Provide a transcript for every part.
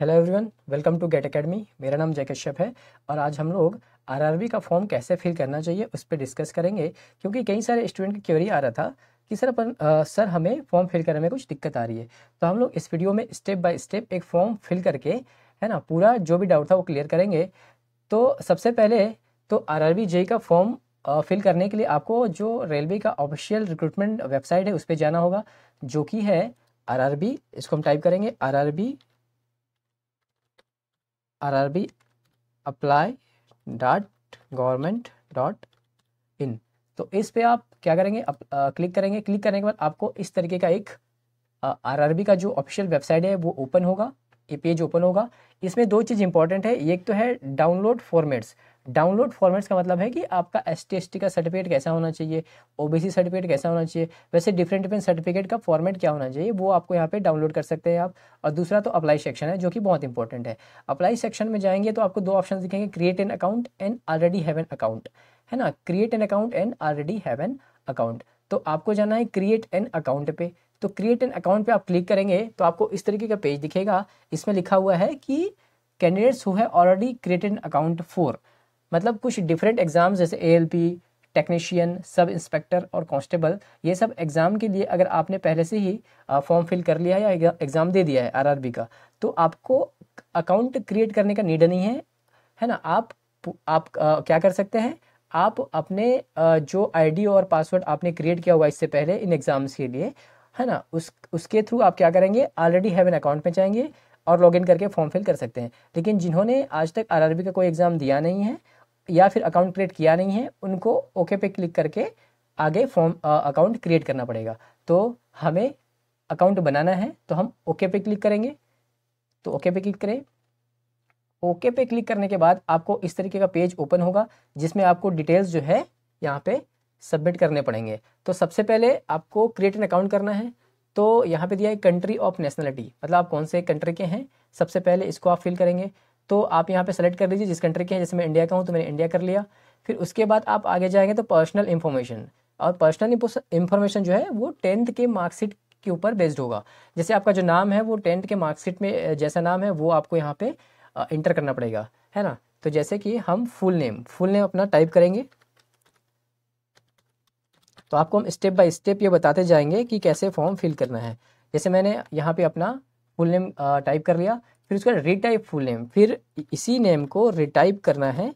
Hello everyone welcome to GATE academy मेरा नाम जय कश्यप है और आज हम लोग आरआरबी का फॉर्म कैसे फिल करना चाहिए उस पर डिस्कस करेंगे क्योंकि कई सारे स्टूडेंट की क्वेरी आ रहा था कि सर अपन सर हमें फॉर्म फिल करने में कुछ दिक्कत आ रही है तो हम लोग इस वीडियो में स्टेप बाय स्टेप एक फॉर्म फिल करके है ना पूरा जो भी डाउट था वो क्लियर करेंगे तो सबसे पहले तो आर आर का फॉर्म फिल करने के लिए आपको जो रेलवे का ऑफिशियल रिक्रूटमेंट वेबसाइट है उस पर जाना होगा जो कि है आर इसको हम टाइप करेंगे R RRB apply dot government dot in तो इस पे आप क्या करेंगे अप, आ, क्लिक करेंगे क्लिक करने के बाद आपको इस तरीके का एक आरआरबी का जो ऑफिशियल वेबसाइट है वो ओपन होगा ये पेज ओपन होगा इसमें दो चीज़ इंपॉर्टेंट है एक तो है डाउनलोड फॉर्मेट्स डाउनलोड फॉर्मेट्स का मतलब है कि आपका एस टी का सर्टिफिकेट कैसा होना चाहिए ओबीसी सर्टिफिकेट कैसा होना चाहिए वैसे डिफरेंट डिफरेंट सर्टिफिकेट का फॉर्मेट क्या होना चाहिए वो आपको यहाँ पे डाउनलोड कर सकते हैं आप और दूसरा तो अप्लाई सेक्शन है जो कि बहुत इंपॉर्टेंट है अप्लाई सेक्शन में जाएंगे तो आपको दो ऑप्शन दिखेंगे create an account and already have an account है ना create an account and already have an account तो आपको जाना है क्रिएट एन अकाउंट पे तो क्रिएट एन अकाउंट पे आप क्लिक करेंगे तो आपको इस तरीके का पेज दिखेगा इसमें लिखा हुआ है कि candidates who have already created account for मतलब कुछ डिफरेंट एग्ज़ाम्स जैसे ए टेक्नीशियन सब इंस्पेक्टर और कांस्टेबल ये सब एग्ज़ाम के लिए अगर आपने पहले से ही फॉर्म फिल कर लिया है या एग्ज़ाम दे दिया है आरआरबी का तो आपको अकाउंट क्रिएट करने का नीड नहीं है है ना आप आप आ, क्या कर सकते हैं आप अपने आ, जो आईडी और पासवर्ड आपने क्रिएट किया हुआ इससे पहले इन एग्ज़ाम्स के लिए है ना उस उसके थ्रू आप क्या करेंगे ऑलरेडी हैव एन अकाउंट में जाएंगे और लॉग करके फॉर्म फिल कर सकते हैं लेकिन जिन्होंने आज तक आर का कोई एग्ज़ाम दिया नहीं है या फिर अकाउंट क्रिएट किया नहीं है उनको ओके पे क्लिक करके आगे फॉर्म अकाउंट क्रिएट करना पड़ेगा तो हमें अकाउंट बनाना है तो हम ओके पे क्लिक करेंगे तो ओके पे क्लिक करें ओके पे क्लिक करने के बाद आपको इस तरीके का पेज ओपन होगा जिसमें आपको डिटेल्स जो है यहाँ पे सबमिट करने पड़ेंगे तो सबसे पहले आपको क्रिएट एन अकाउंट करना है तो यहाँ पे दिया है कंट्री ऑफ नेशनलिटी मतलब आप कौन से कंट्री के हैं सबसे पहले इसको आप फिल करेंगे तो आप यहाँ पे सेलेक्ट कर लीजिए जिस कंट्री के हैं जैसे मैं इंडिया का हूँ तो मैंने इंडिया कर लिया फिर उसके बाद आप आगे जाएंगे तो पर्सनल इन्फॉर्मेशन और पर्सनल इन्फॉर्मेशन जो है वो टेंथ के मार्कशीट के ऊपर बेस्ड होगा जैसे आपका जो नाम है वो टेंथ के मार्कशीट में जैसा नाम है वो आपको यहाँ पे इंटर करना पड़ेगा है ना तो जैसे कि हम फुल नेम फुल नेम अपना टाइप करेंगे तो आपको हम स्टेप बाय स्टेप ये बताते जाएंगे कि कैसे फॉर्म फिल करना है जैसे मैंने यहाँ पे अपना फुल नेम टाइप कर लिया फिर उसके बाद रिटाइप फुल नेम फिर इसी नेम को रिटाइप करना है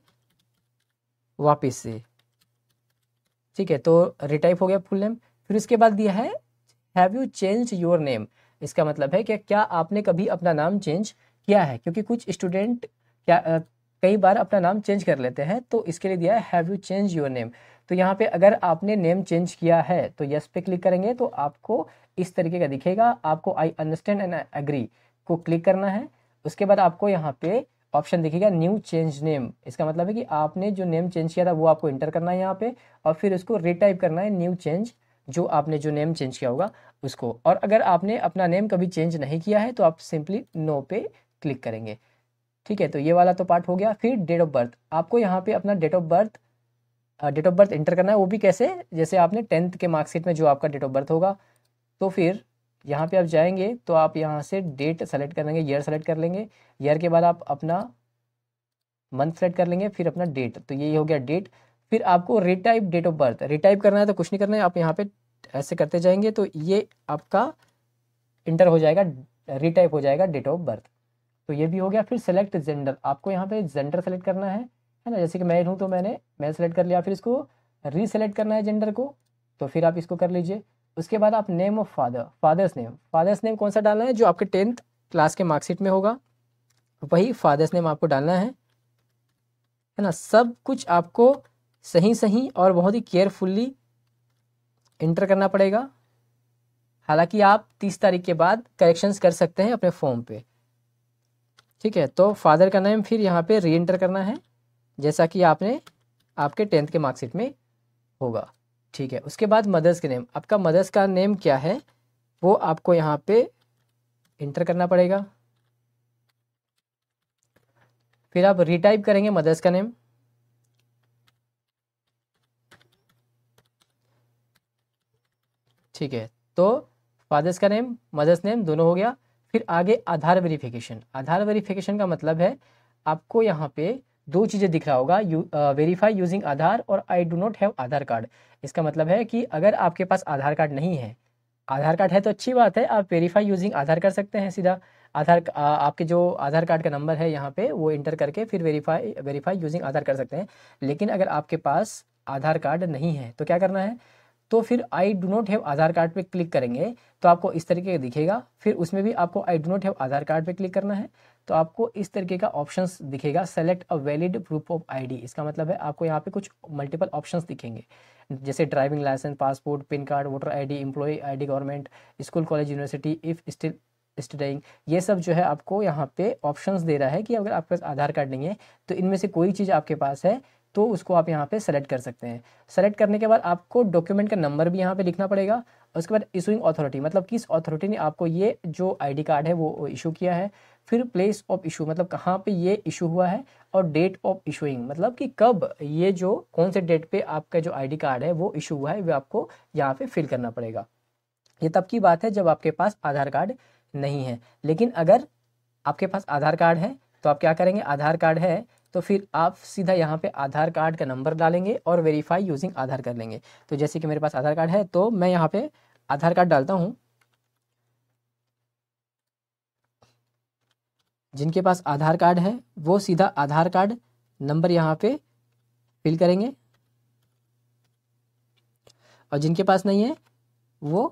वापस से ठीक है तो रिटाइप हो गया फुल नेम फिर उसके बाद दिया है have you change your name इसका मतलब है कि क्या आपने कभी अपना नाम चेंज किया है क्योंकि कुछ स्टूडेंट क्या कई बार अपना नाम चेंज कर लेते हैं तो इसके लिए दिया है have you change your name तो यहाँ पे अगर आपने नेम चेंज किया है तो यस पे क्लिक करेंगे तो आपको इस तरीके का दिखेगा आपको आई अंडरस्टैंड एंड एग्री को क्लिक करना है उसके बाद आपको यहाँ पे ऑप्शन दिखेगा न्यू चेंज नेम इसका मतलब है कि आपने जो नेम चेंज किया था वो आपको इंटर करना है यहाँ पे और फिर उसको रिटाइप करना है न्यू चेंज जो आपने जो नेम चेंज किया होगा उसको और अगर आपने अपना नेम कभी चेंज नहीं किया है तो आप सिंपली नो पे क्लिक करेंगे ठीक है तो ये वाला तो पार्ट हो गया फिर डेट ऑफ बर्थ आपको यहाँ पे अपना date of birth date of birth enter करना है वो भी कैसे जैसे आपने टेंथ के मार्कशीट में जो आपका डेट ऑफ बर्थ होगा तो फिर यहाँ पे आप जाएंगे तो आप यहाँ से डेट सेलेक्ट कर लेंगे ईयर सेलेक्ट कर लेंगे ईयर के बाद आप अपना मंथ सेलेक्ट कर लेंगे फिर अपना डेट तो ये हो गया डेट फिर आपको retype date of birth retype करना है तो कुछ नहीं करना है आप यहाँ पे ऐसे करते जाएंगे तो ये आपका इंटर हो जाएगा रिटाइप हो जाएगा डेट ऑफ बर्थ तो ये भी हो गया फिर सेलेक्ट जेंडर आपको यहाँ पे जेंडर सेलेक्ट करना है है ना जैसे कि मैं हूँ तो मैंने मैं सेलेक्ट कर लिया फिर इसको रीसेलेक्ट करना है जेंडर को तो फिर आप इसको कर लीजिए उसके बाद आप name of father father's name father's name कौन सा डालना है जो आपके टेंथ क्लास के मार्कशीट में होगा वही फादर्स नेम आपको डालना है है ना सब कुछ आपको सही सही और बहुत ही केयरफुल्ली इंटर करना पड़ेगा हालांकि आप तीस तारीख के बाद करेक्शंस कर सकते हैं अपने फॉर्म पे ठीक है तो फादर का नेम फिर यहाँ पे री एंटर करना है जैसा कि आपने आपके टेंथ के मार्कशीट में होगा ठीक है उसके बाद मदर्स के नेम आपका मदर्स का नेम क्या है वो आपको यहाँ पे इंटर करना पड़ेगा फिर आप रिटाइप करेंगे मदर्स का नेम ठीक है तो फादर्स का नेम मदर्स नेम दोनों हो गया फिर आगे आधार वेरिफिकेशन आधार वेरिफिकेशन का मतलब है आपको यहाँ पे दो चीज़ें दिख रहा होगा यू वेरीफाई यूजिंग आधार और I do not have Aadhaar card इसका मतलब है कि अगर आपके पास आधार कार्ड नहीं है आधार कार्ड है तो अच्छी बात है आप वेरीफाई यूजिंग आधार कर सकते हैं सीधा आधार आपके जो आधार कार्ड का नंबर है यहाँ पे वो इंटर करके फिर वेरीफाई वेरीफाई यूजिंग आधार कर सकते हैं लेकिन अगर आपके पास आधार कार्ड नहीं है तो क्या करना है तो फिर I do not have Aadhaar card पे क्लिक करेंगे तो आपको इस तरीके का दिखेगा फिर उसमें भी आपको I do not have Aadhaar card पे क्लिक करना है तो आपको इस तरीके का ऑप्शंस दिखेगा select a valid proof of ID इसका मतलब है आपको यहाँ पे कुछ मल्टीपल ऑप्शंस दिखेंगे जैसे driving license passport PAN card voter I D employee D government school college university if still studying ये सब जो है आपको यहाँ पे ऑप्शंस दे रहा है कि अगर आपके पास आधार कार्ड नहीं है तो इनमें से कोई चीज़ आपके पास है तो उसको आप यहाँ पे सेलेक्ट कर सकते हैं सेलेक्ट करने के बाद आपको डॉक्यूमेंट का नंबर भी यहाँ पे लिखना पड़ेगा और उसके बाद इशूइंग अथॉरिटी मतलब किस अथॉरिटी ने आपको ये जो आईडी कार्ड है वो इशू किया है फिर प्लेस ऑफ इशू मतलब कहाँ पे ये इशू हुआ है और डेट ऑफ इशूइंग मतलब कि कब ये जो कौन से डेट पे आपका जो आईडी कार्ड है वो इशू हुआ है वो आपको यहाँ पे फिल करना पड़ेगा ये तब की बात है जब आपके पास आधार कार्ड नहीं है लेकिन अगर आपके पास आधार कार्ड है तो आप क्या करेंगे आधार कार्ड है तो फिर आप सीधा यहाँ पे आधार कार्ड का नंबर डालेंगे और वेरीफाई यूजिंग आधार कर लेंगे तो जैसे कि मेरे पास आधार कार्ड है तो मैं यहाँ पे आधार कार्ड डालता हूँ जिनके पास आधार कार्ड है वो सीधा आधार कार्ड नंबर यहाँ पे फिल करेंगे और जिनके पास नहीं है वो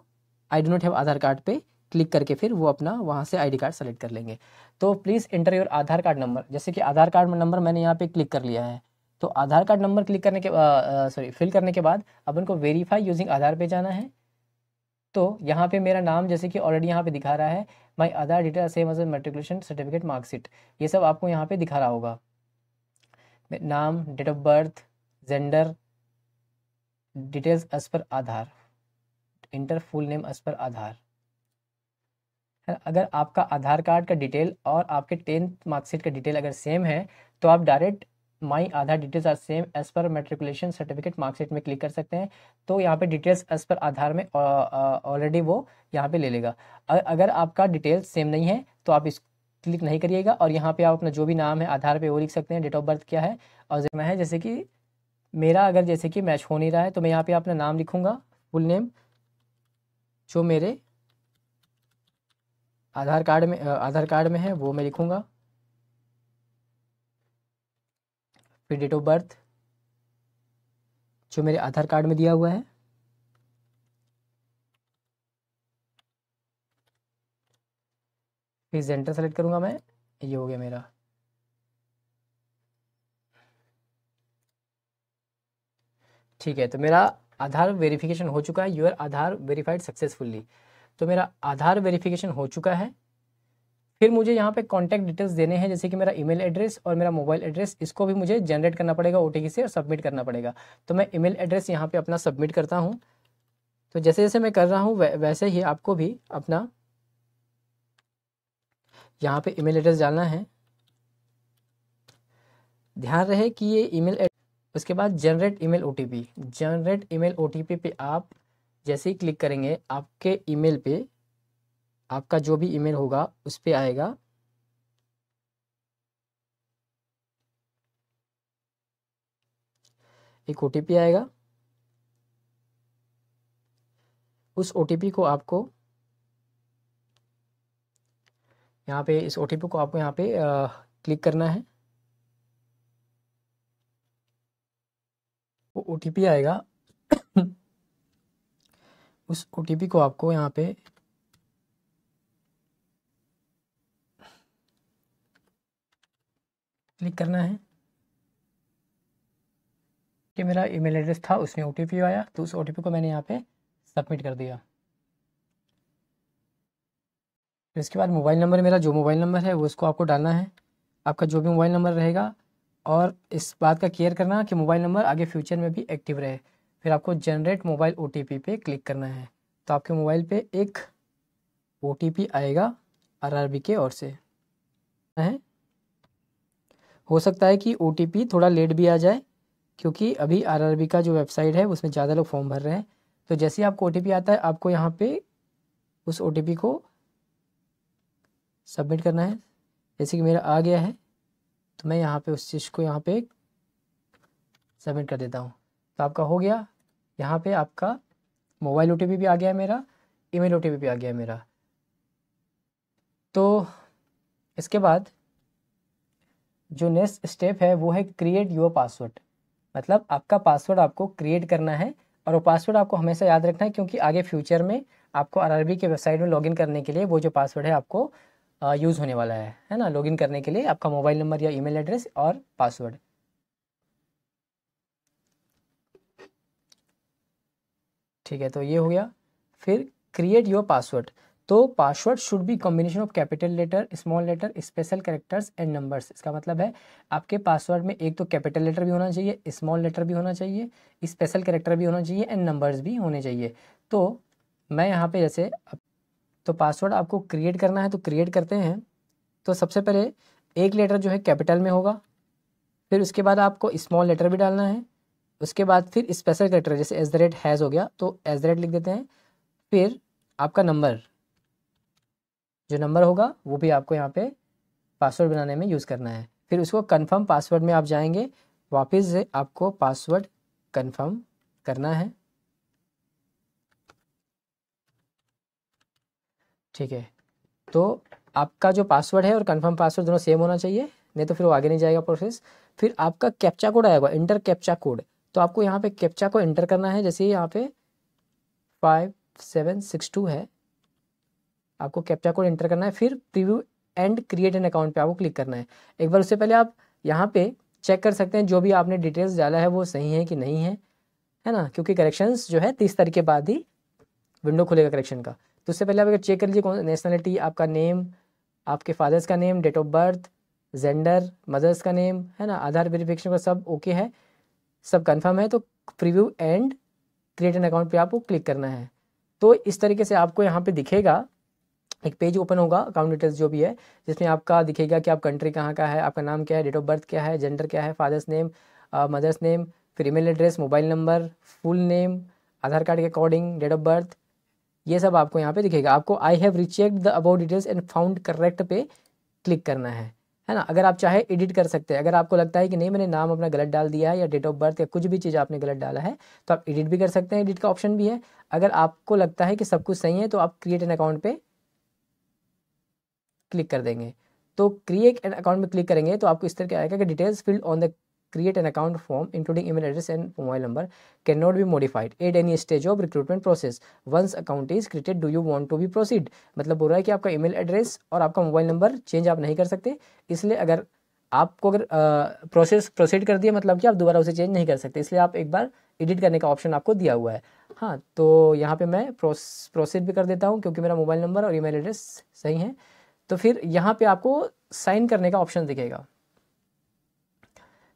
I do not have Aadhaar card पे क्लिक करके फिर वो अपना वहाँ से आईडी कार्ड सेलेक्ट कर लेंगे तो please enter your Aadhaar card number जैसे कि आधार कार्ड नंबर मैंने यहाँ पे क्लिक कर लिया है तो आधार कार्ड नंबर क्लिक करने के सॉरी फिल करने के बाद अब उनको वेरीफाई यूजिंग आधार पे जाना है तो यहाँ पे मेरा नाम जैसे कि ऑलरेडी यहाँ पे दिखा रहा है my Aadhaar detail same as matriculation certificate marksheet ये सब आपको यहाँ पे दिखा रहा होगा नाम date of birth gender details as per Aadhaar enter full name as per Aadhaar अगर आपका आधार कार्ड का डिटेल और आपके टेंथ मार्कशीट का डिटेल अगर सेम है तो आप direct my Aadhaar details are same as per matriculation certificate marksheet में क्लिक कर सकते हैं तो यहाँ पे डिटेल्स एज पर आधार में ऑलरेडी वो यहाँ पे ले लेगा अगर आपका डिटेल्स सेम नहीं है तो आप इस क्लिक नहीं करिएगा और यहाँ पे आप अपना जो भी नाम है आधार पे वो लिख सकते हैं डेट ऑफ बर्थ क्या है और मैं है जैसे कि मेरा अगर जैसे कि मैच हो नहीं रहा है तो मैं यहाँ पे अपना नाम लिखूँगा फुल नेम जो मेरे आधार कार्ड में आधार कार्ड में है वो मैं लिखूंगा फिर डेट ऑफ बर्थ जो मेरे आधार कार्ड में दिया हुआ है फिर सेंटर सेलेक्ट करूंगा मैं ये हो गया मेरा ठीक है तो मेरा आधार वेरिफिकेशन हो चुका है योर आधार वेरीफाइड सक्सेसफुली तो मेरा आधार वेरिफिकेशन हो चुका है फिर मुझे यहाँ पे कॉन्टैक्ट डिटेल्स देने हैं जैसे कि मेरा ईमेल एड्रेस और मेरा मोबाइल एड्रेस इसको भी मुझे जनरेट करना पड़ेगा ओ से और सबमिट करना पड़ेगा तो मैं ईमेल एड्रेस यहाँ पे अपना सबमिट करता हूँ तो जैसे जैसे मैं कर रहा हूँ वै, वैसे ही आपको भी अपना यहाँ पे ईमेल एड्रेस डालना है ध्यान रहे कि ये ईमेल उसके बाद generate email O generate email O पे आप जैसे ही क्लिक करेंगे आपके ईमेल पे आपका जो भी ईमेल होगा उस पर आएगा एक ओ आएगा उस ओ को आपको यहाँ पे इस ओ को आपको यहाँ पे आ, क्लिक करना है वो ओ आएगा उस ओ को आपको यहाँ पे क्लिक करना है कि मेरा ईमेल एड्रेस था उसमें ओ आया तो उस ओ को मैंने यहाँ पे सबमिट कर दिया फिर इसके बाद मोबाइल नंबर मेरा जो मोबाइल नंबर है वो उसको आपको डालना है आपका जो भी मोबाइल नंबर रहेगा और इस बात का केयर करना कि मोबाइल नंबर आगे फ्यूचर में भी एक्टिव रहे फिर आपको जनरेट मोबाइल ओ पे क्लिक करना है तो आपके मोबाइल पे एक ओ आएगा आर के ओर से है हो सकता है कि ओ थोड़ा लेट भी आ जाए क्योंकि अभी बी का जो वेबसाइट है उसमें ज़्यादा लोग फॉर्म भर रहे हैं तो जैसे ही आपको ओ आता है आपको यहाँ पे उस ओ को सबमिट करना है जैसे कि मेरा आ गया है तो मैं यहाँ पे उस चीज़ को यहाँ पे सबमिट कर देता हूँ तो आपका हो गया यहाँ पे आपका मोबाइल ओ भी आ गया है मेरा ईमेल ओ भी आ गया है मेरा तो इसके बाद जो नेक्स्ट स्टेप है वो है क्रिएट योर पासवर्ड मतलब आपका पासवर्ड आपको क्रिएट करना है और वो पासवर्ड आपको हमेशा याद रखना है क्योंकि आगे फ्यूचर में आपको आर के वेबसाइट में लॉगिन करने के लिए वो जो पासवर्ड है आपको यूज़ होने वाला है है ना लॉगिन करने के लिए आपका मोबाइल नंबर या ईमेल एड्रेस और पासवर्ड ठीक है तो ये हो गया फिर क्रिएट योर पासवर्ड तो password should be combination of capital letter small letter special characters and numbers इसका मतलब है आपके पासवर्ड में एक तो कैपिटल लेटर भी होना चाहिए स्मॉल लेटर भी होना चाहिए स्पेशल करेक्टर भी होना चाहिए एंड नंबर्स भी होने चाहिए तो मैं यहाँ पे जैसे तो पासवर्ड आपको क्रिएट करना है तो क्रिएट करते हैं तो सबसे पहले एक लेटर जो है कैपिटल में होगा फिर उसके बाद आपको स्मॉल लेटर भी डालना है उसके बाद फिर स्पेशल करेक्टर जैसे एज द रेट हैज़ हो गया तो एज द रेट लिख देते हैं फिर आपका नंबर जो नंबर होगा वो भी आपको यहाँ पे पासवर्ड बनाने में यूज़ करना है फिर उसको कंफर्म पासवर्ड में आप जाएंगे वापस से आपको पासवर्ड कंफर्म करना है ठीक है तो आपका जो पासवर्ड है और कंफर्म पासवर्ड दोनों सेम होना चाहिए नहीं तो फिर वो आगे नहीं जाएगा प्रोसेस फिर आपका कैप्चा कोड आएगा इंटर कैप्चा कोड तो आपको यहाँ पे कैप्चा को एंटर करना है जैसे यहाँ पे फाइव सेवन सिक्स टू है आपको कैप्चा को एंटर करना है फिर preview and create an account पे आपको क्लिक करना है एक बार उससे पहले आप यहाँ पे चेक कर सकते हैं जो भी आपने डिटेल्स डाला है वो सही है कि नहीं है है ना क्योंकि करेक्शन जो है तीस तारीख के बाद ही विंडो खुलेगा करेक्शन का तो उससे पहले आप अगर चेक कर लीजिए कौन नेशनलिटी आपका नेम आपके फादर्स का name date of birth gender mother's का नेम है ना आधार वेरिफिकेशन का सब ओके है सब कंफर्म है तो preview and create an account पे आपको क्लिक करना है तो इस तरीके से आपको यहाँ पे दिखेगा एक पेज ओपन होगा अकाउंट डिटेल्स जो भी है जिसमें आपका दिखेगा कि आप कंट्री कहाँ का है आपका नाम क्या है डेट ऑफ बर्थ क्या है जेंडर क्या है फादर्स नेम मदर्स नेम फिर email address mobile number full name Aadhaar card के अकॉर्डिंग डेट ऑफ बर्थ ये सब आपको यहाँ पे दिखेगा आपको I have rechecked the above details and found correct पे क्लिक करना है है ना अगर आप चाहे एडिट कर सकते हैं अगर आपको लगता है कि नहीं मैंने नाम अपना गलत डाल दिया है या डेट ऑफ बर्थ या कुछ भी चीज़ आपने गलत डाला है तो आप एडिट भी कर सकते हैं एडिट का ऑप्शन भी है अगर आपको लगता है कि सब कुछ सही है तो आप क्रिएट एन अकाउंट पे क्लिक कर देंगे तो क्रिएट एन अकाउंट में क्लिक करेंगे तो आपको इस तरह के आएगा कि details filled on the create an account form including email address and mobile number cannot be modified at any stage of recruitment process once account is created do you want to be proceed मतलब बोल रहा है कि आपका email address और आपका mobile number change आप नहीं कर सकते इसलिए अगर आपको अगर प्रोसेस प्रोसीड कर दिया मतलब कि आप दोबारा उसे चेंज नहीं कर सकते इसलिए आप एक बार एडिट करने का ऑप्शन आपको दिया हुआ है हाँ तो यहाँ पे मैं प्रोस प्रोसीड भी कर देता हूँ क्योंकि मेरा मोबाइल नंबर और ईमेल एड्रेस सही है तो फिर यहाँ पे आपको साइन करने का ऑप्शन दिखेगा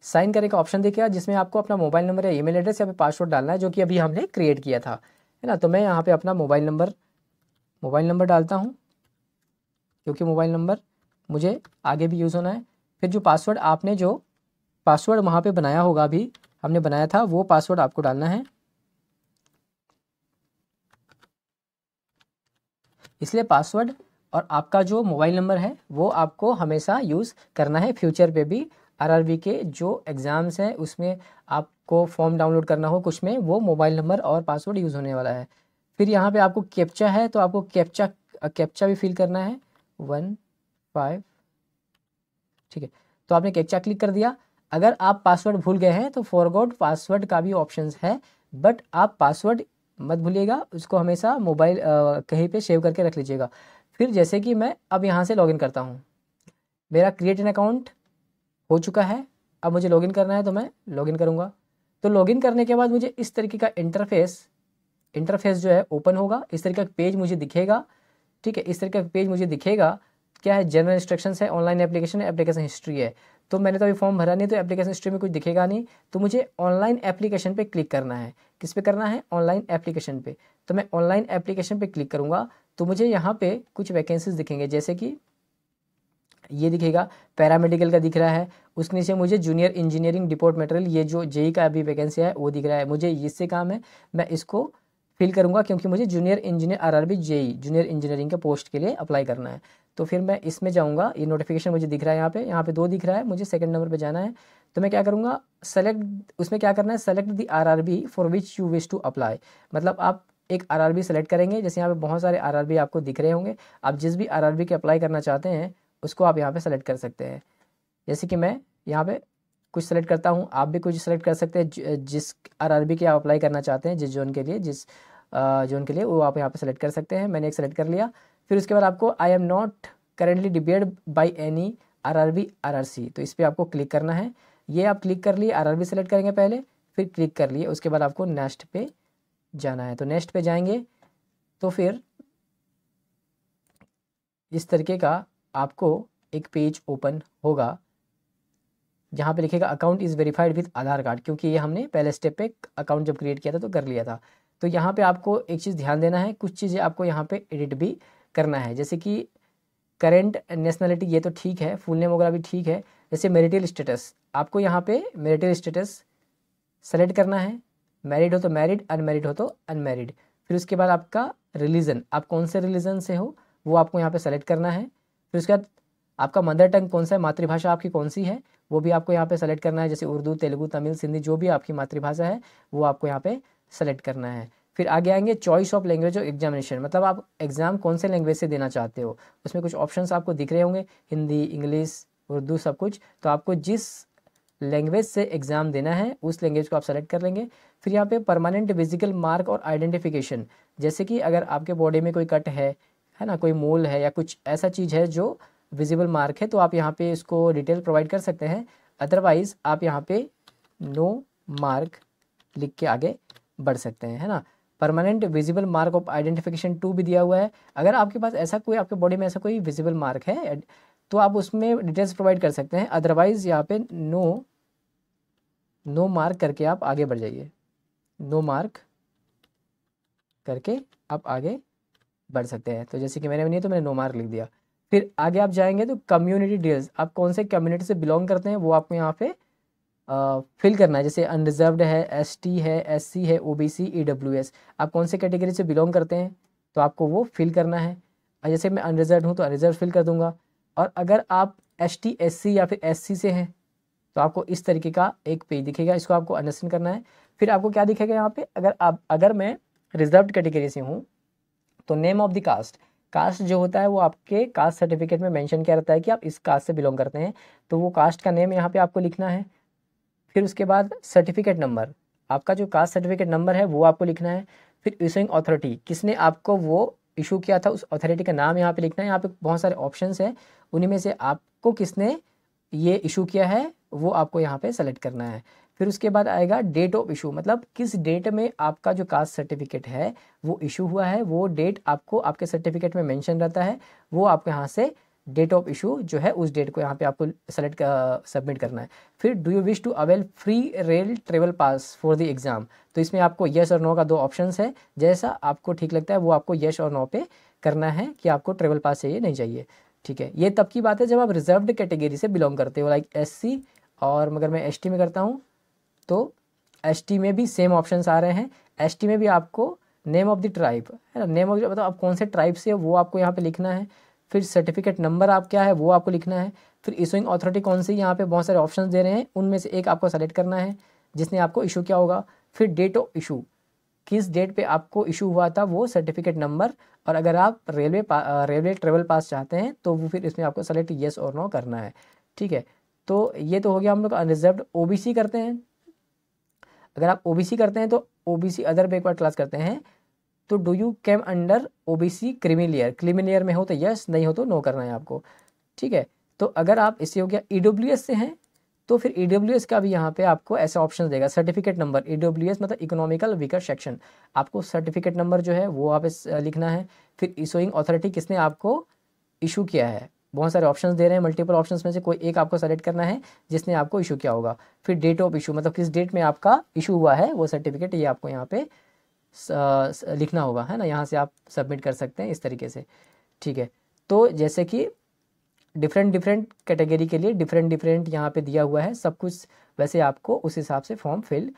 साइन करने का ऑप्शन देखिएगा जिसमें आपको अपना मोबाइल नंबर या ईमेल एड्रेस या फिर पासवर्ड डालना है जो कि अभी हमने क्रिएट किया था है ना तो मैं यहाँ पे अपना मोबाइल नंबर मोबाइल नंबर डालता हूँ क्योंकि मोबाइल नंबर मुझे आगे भी यूज़ होना है फिर जो पासवर्ड आपने जो पासवर्ड वहाँ पर बनाया होगा अभी हमने बनाया था वो पासवर्ड आपको डालना है इसलिए पासवर्ड और आपका जो मोबाइल नंबर है वो आपको हमेशा यूज़ करना है फ्यूचर पे भी आरआरबी के जो एग्ज़ाम्स हैं उसमें आपको फॉर्म डाउनलोड करना हो कुछ में वो मोबाइल नंबर और पासवर्ड यूज़ होने वाला है फिर यहाँ पे आपको कैप्चा है तो आपको कैप्चा कैप्चा भी फिल करना है वन फाइव ठीक है तो आपने कैप्चा क्लिक कर दिया अगर आप पासवर्ड भूल गए हैं तो फॉरवर्ड पासवर्ड का भी ऑप्शन है बट आप पासवर्ड मत भूलिएगा उसको हमेशा मोबाइल कहीं पे सेव करके रख लीजिएगा फिर जैसे कि मैं अब यहाँ से लॉगिन करता हूँ मेरा क्रिएट एन अकाउंट हो चुका है अब मुझे लॉगिन करना है तो मैं लॉगिन करूंगा तो लॉगिन करने के बाद मुझे इस तरीके का इंटरफेस इंटरफेस जो है ओपन होगा इस तरीके का पेज मुझे दिखेगा ठीक है इस तरीके का पेज मुझे दिखेगा क्या है जनरल इंस्ट्रक्शन है ऑनलाइन एप्लीकेशन है एप्लीकेशन हिस्ट्री है तो मैंने तो अभी फॉर्म भरा नहीं तो एप्लीकेशन हिस्ट्री में कुछ दिखेगा नहीं तो मुझे ऑनलाइन एप्लीकेशन पर क्लिक करना है किस पे करना है ऑनलाइन एप्लीकेशन पे तो मैं ऑनलाइन एप्लीकेशन पे क्लिक करूँगा तो मुझे यहाँ पे कुछ वैकेंसीज दिखेंगे जैसे कि ये दिखेगा पैरामेडिकल का दिख रहा है उसके नीचे मुझे जूनियर इंजीनियरिंग डिपोर्ट मटेरियल ये जो जेई e का अभी वैकेंसी है वो दिख रहा है मुझे इससे काम है मैं इसको फिल करूँगा क्योंकि मुझे junior engineer R R B JE junior engineering के पोस्ट के लिए अप्लाई करना है तो फिर मैं इसमें जाऊँगा ये नोटिफिकेशन मुझे दिख रहा है यहाँ पे यहाँ पे दो दिख रहा है मुझे सेकंड नंबर पर जाना है तो मैं क्या करूँगा सेलेक्ट उसमें क्या करना है select the R R B for which you wish to apply मतलब आप एक आर आर बी सेलेक्ट करेंगे जैसे यहाँ पे बहुत सारे आर आर बी आपको दिख रहे होंगे आप जिस भी आर आर बी के अप्लाई करना चाहते हैं उसको आप यहाँ पर सेलेक्ट कर सकते हैं जैसे कि मैं यहाँ पे कुछ सेलेक्ट करता हूँ आप भी कुछ सेलेक्ट कर सकते हैं जिस आर के आप अप्लाई करना चाहते हैं जिस जोन के लिए जिस जोन के लिए वो आप यहाँ पे सेलेक्ट कर सकते हैं मैंने एक सेलेक्ट कर लिया फिर उसके बाद आपको I am not currently debarred by any R R B R R C तो इस पर आपको क्लिक करना है ये आप क्लिक कर लिए आर आर बी सेलेक्ट करेंगे पहले फिर क्लिक कर लिए उसके बाद आपको नेक्स्ट पे जाना है तो नेक्स्ट पे जाएंगे तो फिर इस तरीके का आपको एक पेज ओपन होगा यहाँ पे लिखेगा account is verified with Aadhaar card क्योंकि ये हमने पहले स्टेप पे अकाउंट जब क्रिएट किया था तो कर लिया था तो यहाँ पे आपको एक चीज़ ध्यान देना है कुछ चीज़ें आपको यहाँ पे एडिट भी करना है जैसे कि करेंट नेशनलिटी ये तो ठीक है फुल नेम वगैरह भी ठीक है जैसे मेरिटल स्टेटस आपको यहाँ पे मेरिटल स्टेटस सेलेक्ट करना है मैरिड हो तो मैरिड अनमेरिड हो तो अनमेरिड फिर उसके बाद आपका रिलीजन आप कौन से रिलीजन से हो वो आपको यहाँ पर सेलेक्ट करना है फिर उसके बाद आपका मदर टंग कौन सा है मातृभाषा आपकी कौन सी है वो भी आपको यहाँ पे सेलेक्ट करना है जैसे उर्दू तेलुगू तमिल सिंधी जो भी आपकी मातृभाषा है वो आपको यहाँ पे सेलेक्ट करना है फिर आगे आएंगे चॉइस ऑफ लैंग्वेज और एग्जामिनेशन मतलब आप एग्ज़ाम कौन से लैंग्वेज से देना चाहते हो उसमें कुछ ऑप्शन आपको दिख रहे होंगे हिंदी इंग्लिश उर्दू सब कुछ तो आपको जिस लैंग्वेज से एग्ज़ाम देना है उस लैंग्वेज को आप सेलेक्ट कर लेंगे फिर यहाँ पे परमानेंट फिजिकल मार्क और आइडेंटिफिकेशन जैसे कि अगर आपके बॉडी में कोई कट है है ना कोई मोल है या कुछ ऐसा चीज़ है जो विजिबल मार्क है तो आप यहाँ पे इसको डिटेल प्रोवाइड कर सकते हैं अदरवाइज़ आप यहाँ पे नो मार्क लिख के आगे बढ़ सकते हैं है ना permanent visible mark of identification two भी दिया हुआ है अगर आपके पास ऐसा कोई आपके बॉडी में ऐसा कोई विजिबल मार्क है तो आप उसमें डिटेल्स प्रोवाइड कर सकते हैं अदरवाइज़ यहाँ पे नो नो मार्क करके आप आगे बढ़ जाइए नो मार्क करके आप आगे बढ़ सकते हैं तो जैसे कि मैंने भी नहीं तो मैंने नो मार्क लिख दिया फिर आगे आप जाएंगे तो कम्युनिटी डिटेल्स आप कौन से कम्युनिटी से बिलोंग करते हैं वो आपको यहाँ पे फिल करना है जैसे अनरिजर्व है एस है एस है ओ बी सी आप कौन से कैटेगरी से बिलोंग करते हैं तो आपको वो फिल करना है जैसे मैं अनरिजर्व हूँ तो अनरिजर्व फिल कर दूंगा और अगर आप एस टी या फिर एस से हैं तो आपको इस तरीके का एक पेज दिखेगा इसको आपको अंडरस्टैंड करना है फिर आपको क्या दिखेगा यहाँ पे अगर आप अगर मैं रिजर्व कैटेगरी से हूँ तो name of the caste caste जो होता है वो आपके कास्ट सर्टिफिकेट में मेंशन किया रहता है कि आप इस कास्ट से बिलोंग करते हैं तो वो कास्ट का नेम यहाँ पे आपको लिखना है फिर उसके बाद सर्टिफिकेट नंबर आपका जो कास्ट सर्टिफिकेट नंबर है वो आपको लिखना है फिर इशूइंग अथॉरिटी किसने आपको वो इशू किया था उस अथॉरिटी का नाम यहाँ पे लिखना है यहाँ पे बहुत सारे ऑप्शन हैं उन्हीं में से आपको किसने ये इशू किया है वो आपको यहाँ पे सेलेक्ट करना है फिर उसके बाद आएगा डेट ऑफ इशू मतलब किस डेट में आपका जो कास्ट सर्टिफिकेट है वो इशू हुआ है वो डेट आपको आपके सर्टिफिकेट में मेंशन रहता है वो आपके यहाँ से डेट ऑफ इशू जो है उस डेट को यहाँ पे आपको सेलेक्ट सबमिट करना है फिर do you wish to avail free rail travel pass for the exam तो इसमें आपको येस और नो का दो ऑप्शंस है जैसा आपको ठीक लगता है वो आपको येस और नो पे करना है कि आपको ट्रेवल पास चाहिए नहीं चाहिए ठीक है ये तब की बात है जब आप रिजर्व कैटेगरी से बिलोंग करते हो लाइक एस और मगर मैं एस में करता हूँ तो एस में भी सेम ऑप्शन आ रहे हैं एस में भी आपको नेम ऑफ़ द ट्राइब है ना नेम ऑफ मतलब आप कौन से ट्राइब से वो आपको यहाँ पे लिखना है फिर सर्टिफिकेट नंबर आप क्या है वो आपको लिखना है फिर इशूइंग अथॉरिटी कौन सी यहाँ पे बहुत सारे ऑप्शन दे रहे हैं उनमें से एक आपको सेलेक्ट करना है जिसने आपको इशू क्या होगा फिर डेट ऑफ इशू किस डेट पे आपको इशू हुआ था वो सर्टिफिकेट नंबर और अगर आप रेलवे रेलवे ट्रेवल पास चाहते हैं तो वो फिर इसमें आपको सेलेक्ट येस और नो करना है ठीक है तो ये तो हो गया हम लोग अनरिजर्व ओ करते हैं अगर आप ओबीसी करते हैं तो ओबीसी अदर बैकवर्ड क्लास करते हैं तो do you came under OBC creamy layer creamy layer में हो तो यस नहीं हो तो नो करना है आपको ठीक है तो अगर आप इससे हो गया ई e से हैं तो फिर ई e का भी यहाँ पे आपको ऐसा ऑप्शन देगा सर्टिफिकेट नंबर ई मतलब इकोनॉमिकल वीकर सेक्शन आपको सर्टिफिकेट नंबर जो है वो आप लिखना है फिर इशोइंग अथॉरिटी किसने आपको इशू किया है बहुत सारे ऑप्शंस दे रहे हैं मल्टीपल ऑप्शंस में से कोई एक आपको सेलेक्ट करना है जिसने आपको इशू किया होगा फिर डेट ऑफ इशू मतलब किस डेट में आपका इशू हुआ है वो सर्टिफिकेट ये आपको यहाँ पे लिखना होगा है ना यहाँ से आप सबमिट कर सकते हैं इस तरीके से ठीक है तो जैसे कि डिफरेंट डिफरेंट कैटेगरी के लिए डिफरेंट डिफरेंट यहाँ पे दिया हुआ है सब कुछ वैसे आपको उस हिसाब से फॉर्म फिल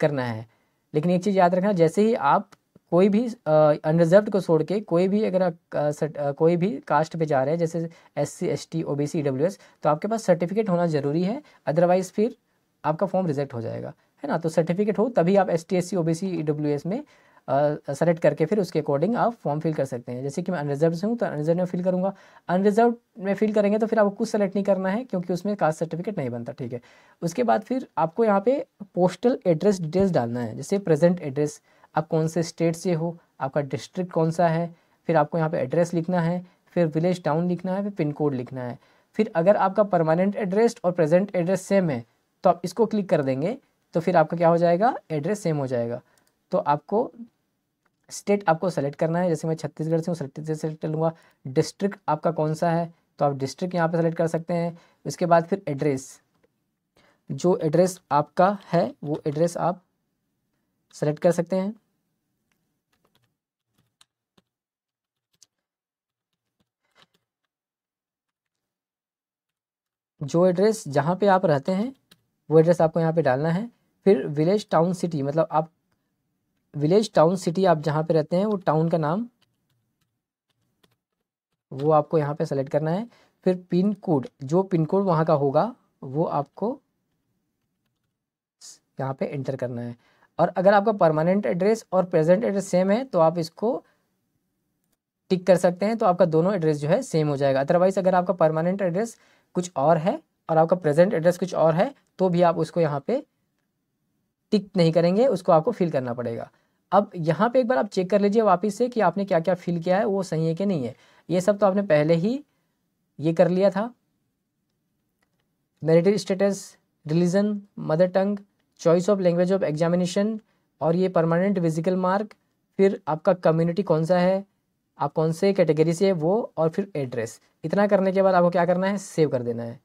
करना है लेकिन एक चीज़ याद रखना जैसे ही आप कोई भी अनरिजर्व को छोड़ के कोई भी अगर आप कोई भी कास्ट पे जा रहे हैं जैसे S C S T O B C W S तो आपके पास सर्टिफिकेट होना ज़रूरी है अदरवाइज़ फिर आपका फॉर्म रिजेक्ट हो जाएगा है ना तो सर्टिफिकेट हो तभी आप S T S C O B C E W S में सेलेक्ट करके फिर उसके अकॉर्डिंग आप फॉर्म फिल कर सकते हैं जैसे कि मैं अनरिजर्व से हूँ तो अनरिजर्व में फिल करूँगा अनरिजर्व में फिल करेंगे तो फिर आपको कुछ सेलेक्ट नहीं करना है क्योंकि उसमें कास्ट सर्टिफिकेट नहीं बनता ठीक है उसके बाद फिर आपको यहाँ पे पोस्टल एड्रेस डिटेल्स डालना है जैसे प्रेजेंट एड्रेस आप कौन से स्टेट से हो आपका डिस्ट्रिक्ट कौन सा है फिर आपको यहाँ पे एड्रेस लिखना है फिर विलेज टाउन लिखना है फिर पिन कोड लिखना है फिर अगर आपका परमानेंट एड्रेस और प्रेजेंट एड्रेस सेम है तो आप इसको क्लिक कर देंगे तो फिर आपका क्या हो जाएगा एड्रेस सेम हो जाएगा तो आपको स्टेट आपको सेलेक्ट करना है जैसे मैं छत्तीसगढ़ से हूँ छत्तीसगढ़ सेलेक्ट कर लूँगा डिस्ट्रिक्ट आपका कौन सा है तो आप डिस्ट्रिक्ट यहाँ पे सेलेक्ट कर सकते हैं उसके बाद फिर एड्रेस जो एड्रेस आपका है वो एड्रेस आप सेलेक्ट कर सकते हैं जो एड्रेस जहां पे आप रहते हैं वो एड्रेस आपको यहां पे डालना है फिर विलेज टाउन सिटी मतलब आप विलेज टाउन सिटी आप जहां पे रहते हैं वो टाउन का नाम वो आपको यहाँ पे सेलेक्ट करना है फिर पिन कोड जो पिन कोड वहां का होगा वो आपको यहाँ पे एंटर करना है और अगर आपका परमानेंट एड्रेस और प्रेजेंट एड्रेस सेम है तो आप इसको टिक कर सकते हैं तो आपका दोनों एड्रेस जो है सेम हो जाएगा अदरवाइज अगर आपका परमानेंट एड्रेस कुछ और है और आपका प्रेजेंट एड्रेस कुछ और है तो भी आप उसको यहाँ पे टिक नहीं करेंगे उसको आपको फिल करना पड़ेगा अब यहाँ पे एक बार आप चेक कर लीजिए वापस से कि आपने क्या क्या फिल किया है वो सही है कि नहीं है ये सब तो आपने पहले ही ये कर लिया था marital status religion mother tongue choice of language of examination और ये परमानेंट फिजिकल मार्क फिर आपका कम्युनिटी कौन सा है आप कौन से कैटेगरी से वो और फिर एड्रेस इतना करने के बाद आपको क्या करना है सेव कर देना है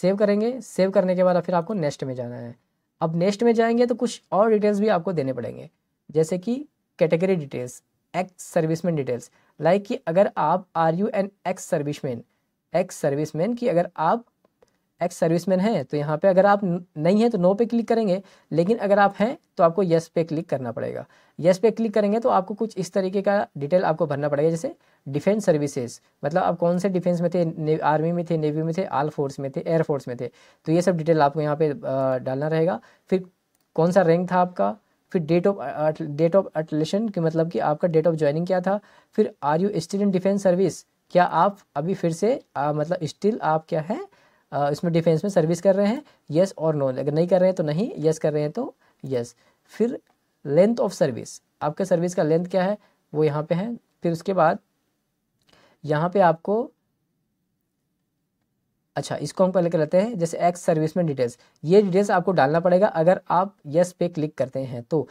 सेव करेंगे सेव करने के बाद फिर आपको नेक्स्ट में जाना है अब नेक्स्ट में जाएंगे तो कुछ और डिटेल्स भी आपको देने पड़ेंगे जैसे कि category details ex serviceman details like कि अगर आप are you an ex serviceman ex serviceman की अगर आप एक्स सर्विसमैन हैं तो यहाँ पे अगर आप नहीं हैं तो नो पे क्लिक करेंगे लेकिन अगर आप हैं तो आपको यस पे क्लिक करना पड़ेगा यस पे क्लिक करेंगे तो आपको कुछ इस तरीके का डिटेल आपको भरना पड़ेगा जैसे डिफेंस सर्विसेज मतलब आप कौन से डिफेंस में थे आर्मी में थे नेवी में थे आल फोर्स में थे एयरफोर्स में थे तो ये सब डिटेल आपको यहाँ पे डालना रहेगा फिर कौन सा रैंक था आपका फिर date of date of attestation के मतलब कि आपका डेट ऑफ ज्वाइनिंग क्या था फिर are you still in defence service क्या आप अभी फिर से आ, मतलब स्टिल आप क्या है इसमें डिफेंस में सर्विस कर रहे हैं यस और नो अगर नहीं कर रहे हैं तो नहीं यस कर रहे हैं तो यस फिर लेंथ ऑफ सर्विस आपके सर्विस का लेंथ क्या है वो यहाँ पे है फिर उसके बाद यहाँ पे आपको अच्छा इसको हम पहले कर लेते हैं जैसे एक्स सर्विस में डिटेल्स ये डिटेल्स आपको डालना पड़ेगा अगर आप यस पे क्लिक करते हैं तो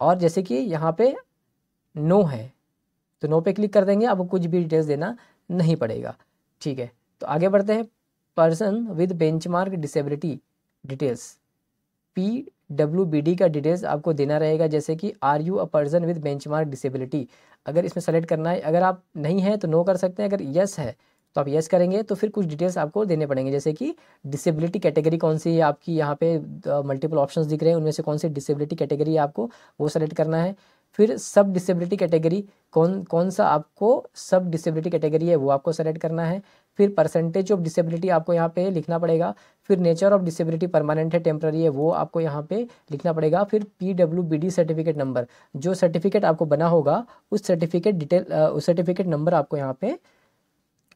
और जैसे कि यहाँ पे नो है तो नो पे क्लिक कर देंगे आपको कुछ भी डिटेल्स देना नहीं पड़ेगा ठीक है तो आगे बढ़ते हैं person with benchmark disability details P W B D का डिटेल्स आपको देना रहेगा जैसे कि are you a person with benchmark disability अगर इसमें सेलेक्ट करना है अगर आप नहीं है तो नो कर सकते हैं अगर यस है तो आप येस करेंगे तो फिर कुछ डिटेल्स आपको देने पड़ेंगे जैसे कि डिसेबिलिटी कैटेगरी कौन सी है आपकी यहाँ पे मल्टीपल ऑप्शंस दिख रहे हैं उनमें से कौन सी डिसेबिलिटी कैटेगरी आपको वो सेलेक्ट करना है फिर सब डिसेबिलिटी कैटेगरी कौन कौन सा आपको सब डिसेबिलिटी कैटेगरी है वो आपको सेलेक्ट करना है फिर परसेंटेज ऑफ डिसेबिलिटी आपको यहाँ पे लिखना पड़ेगा फिर नेचर ऑफ डिसेबिलिटी परमानेंट है टेम्प्ररी है वो आपको यहाँ पे लिखना पड़ेगा फिर P W B D certificate number जो सर्टिफिकेट आपको बना होगा उस सर्टिफिकेट डिटेल उस सर्टिफिकेट नंबर आपको यहाँ पे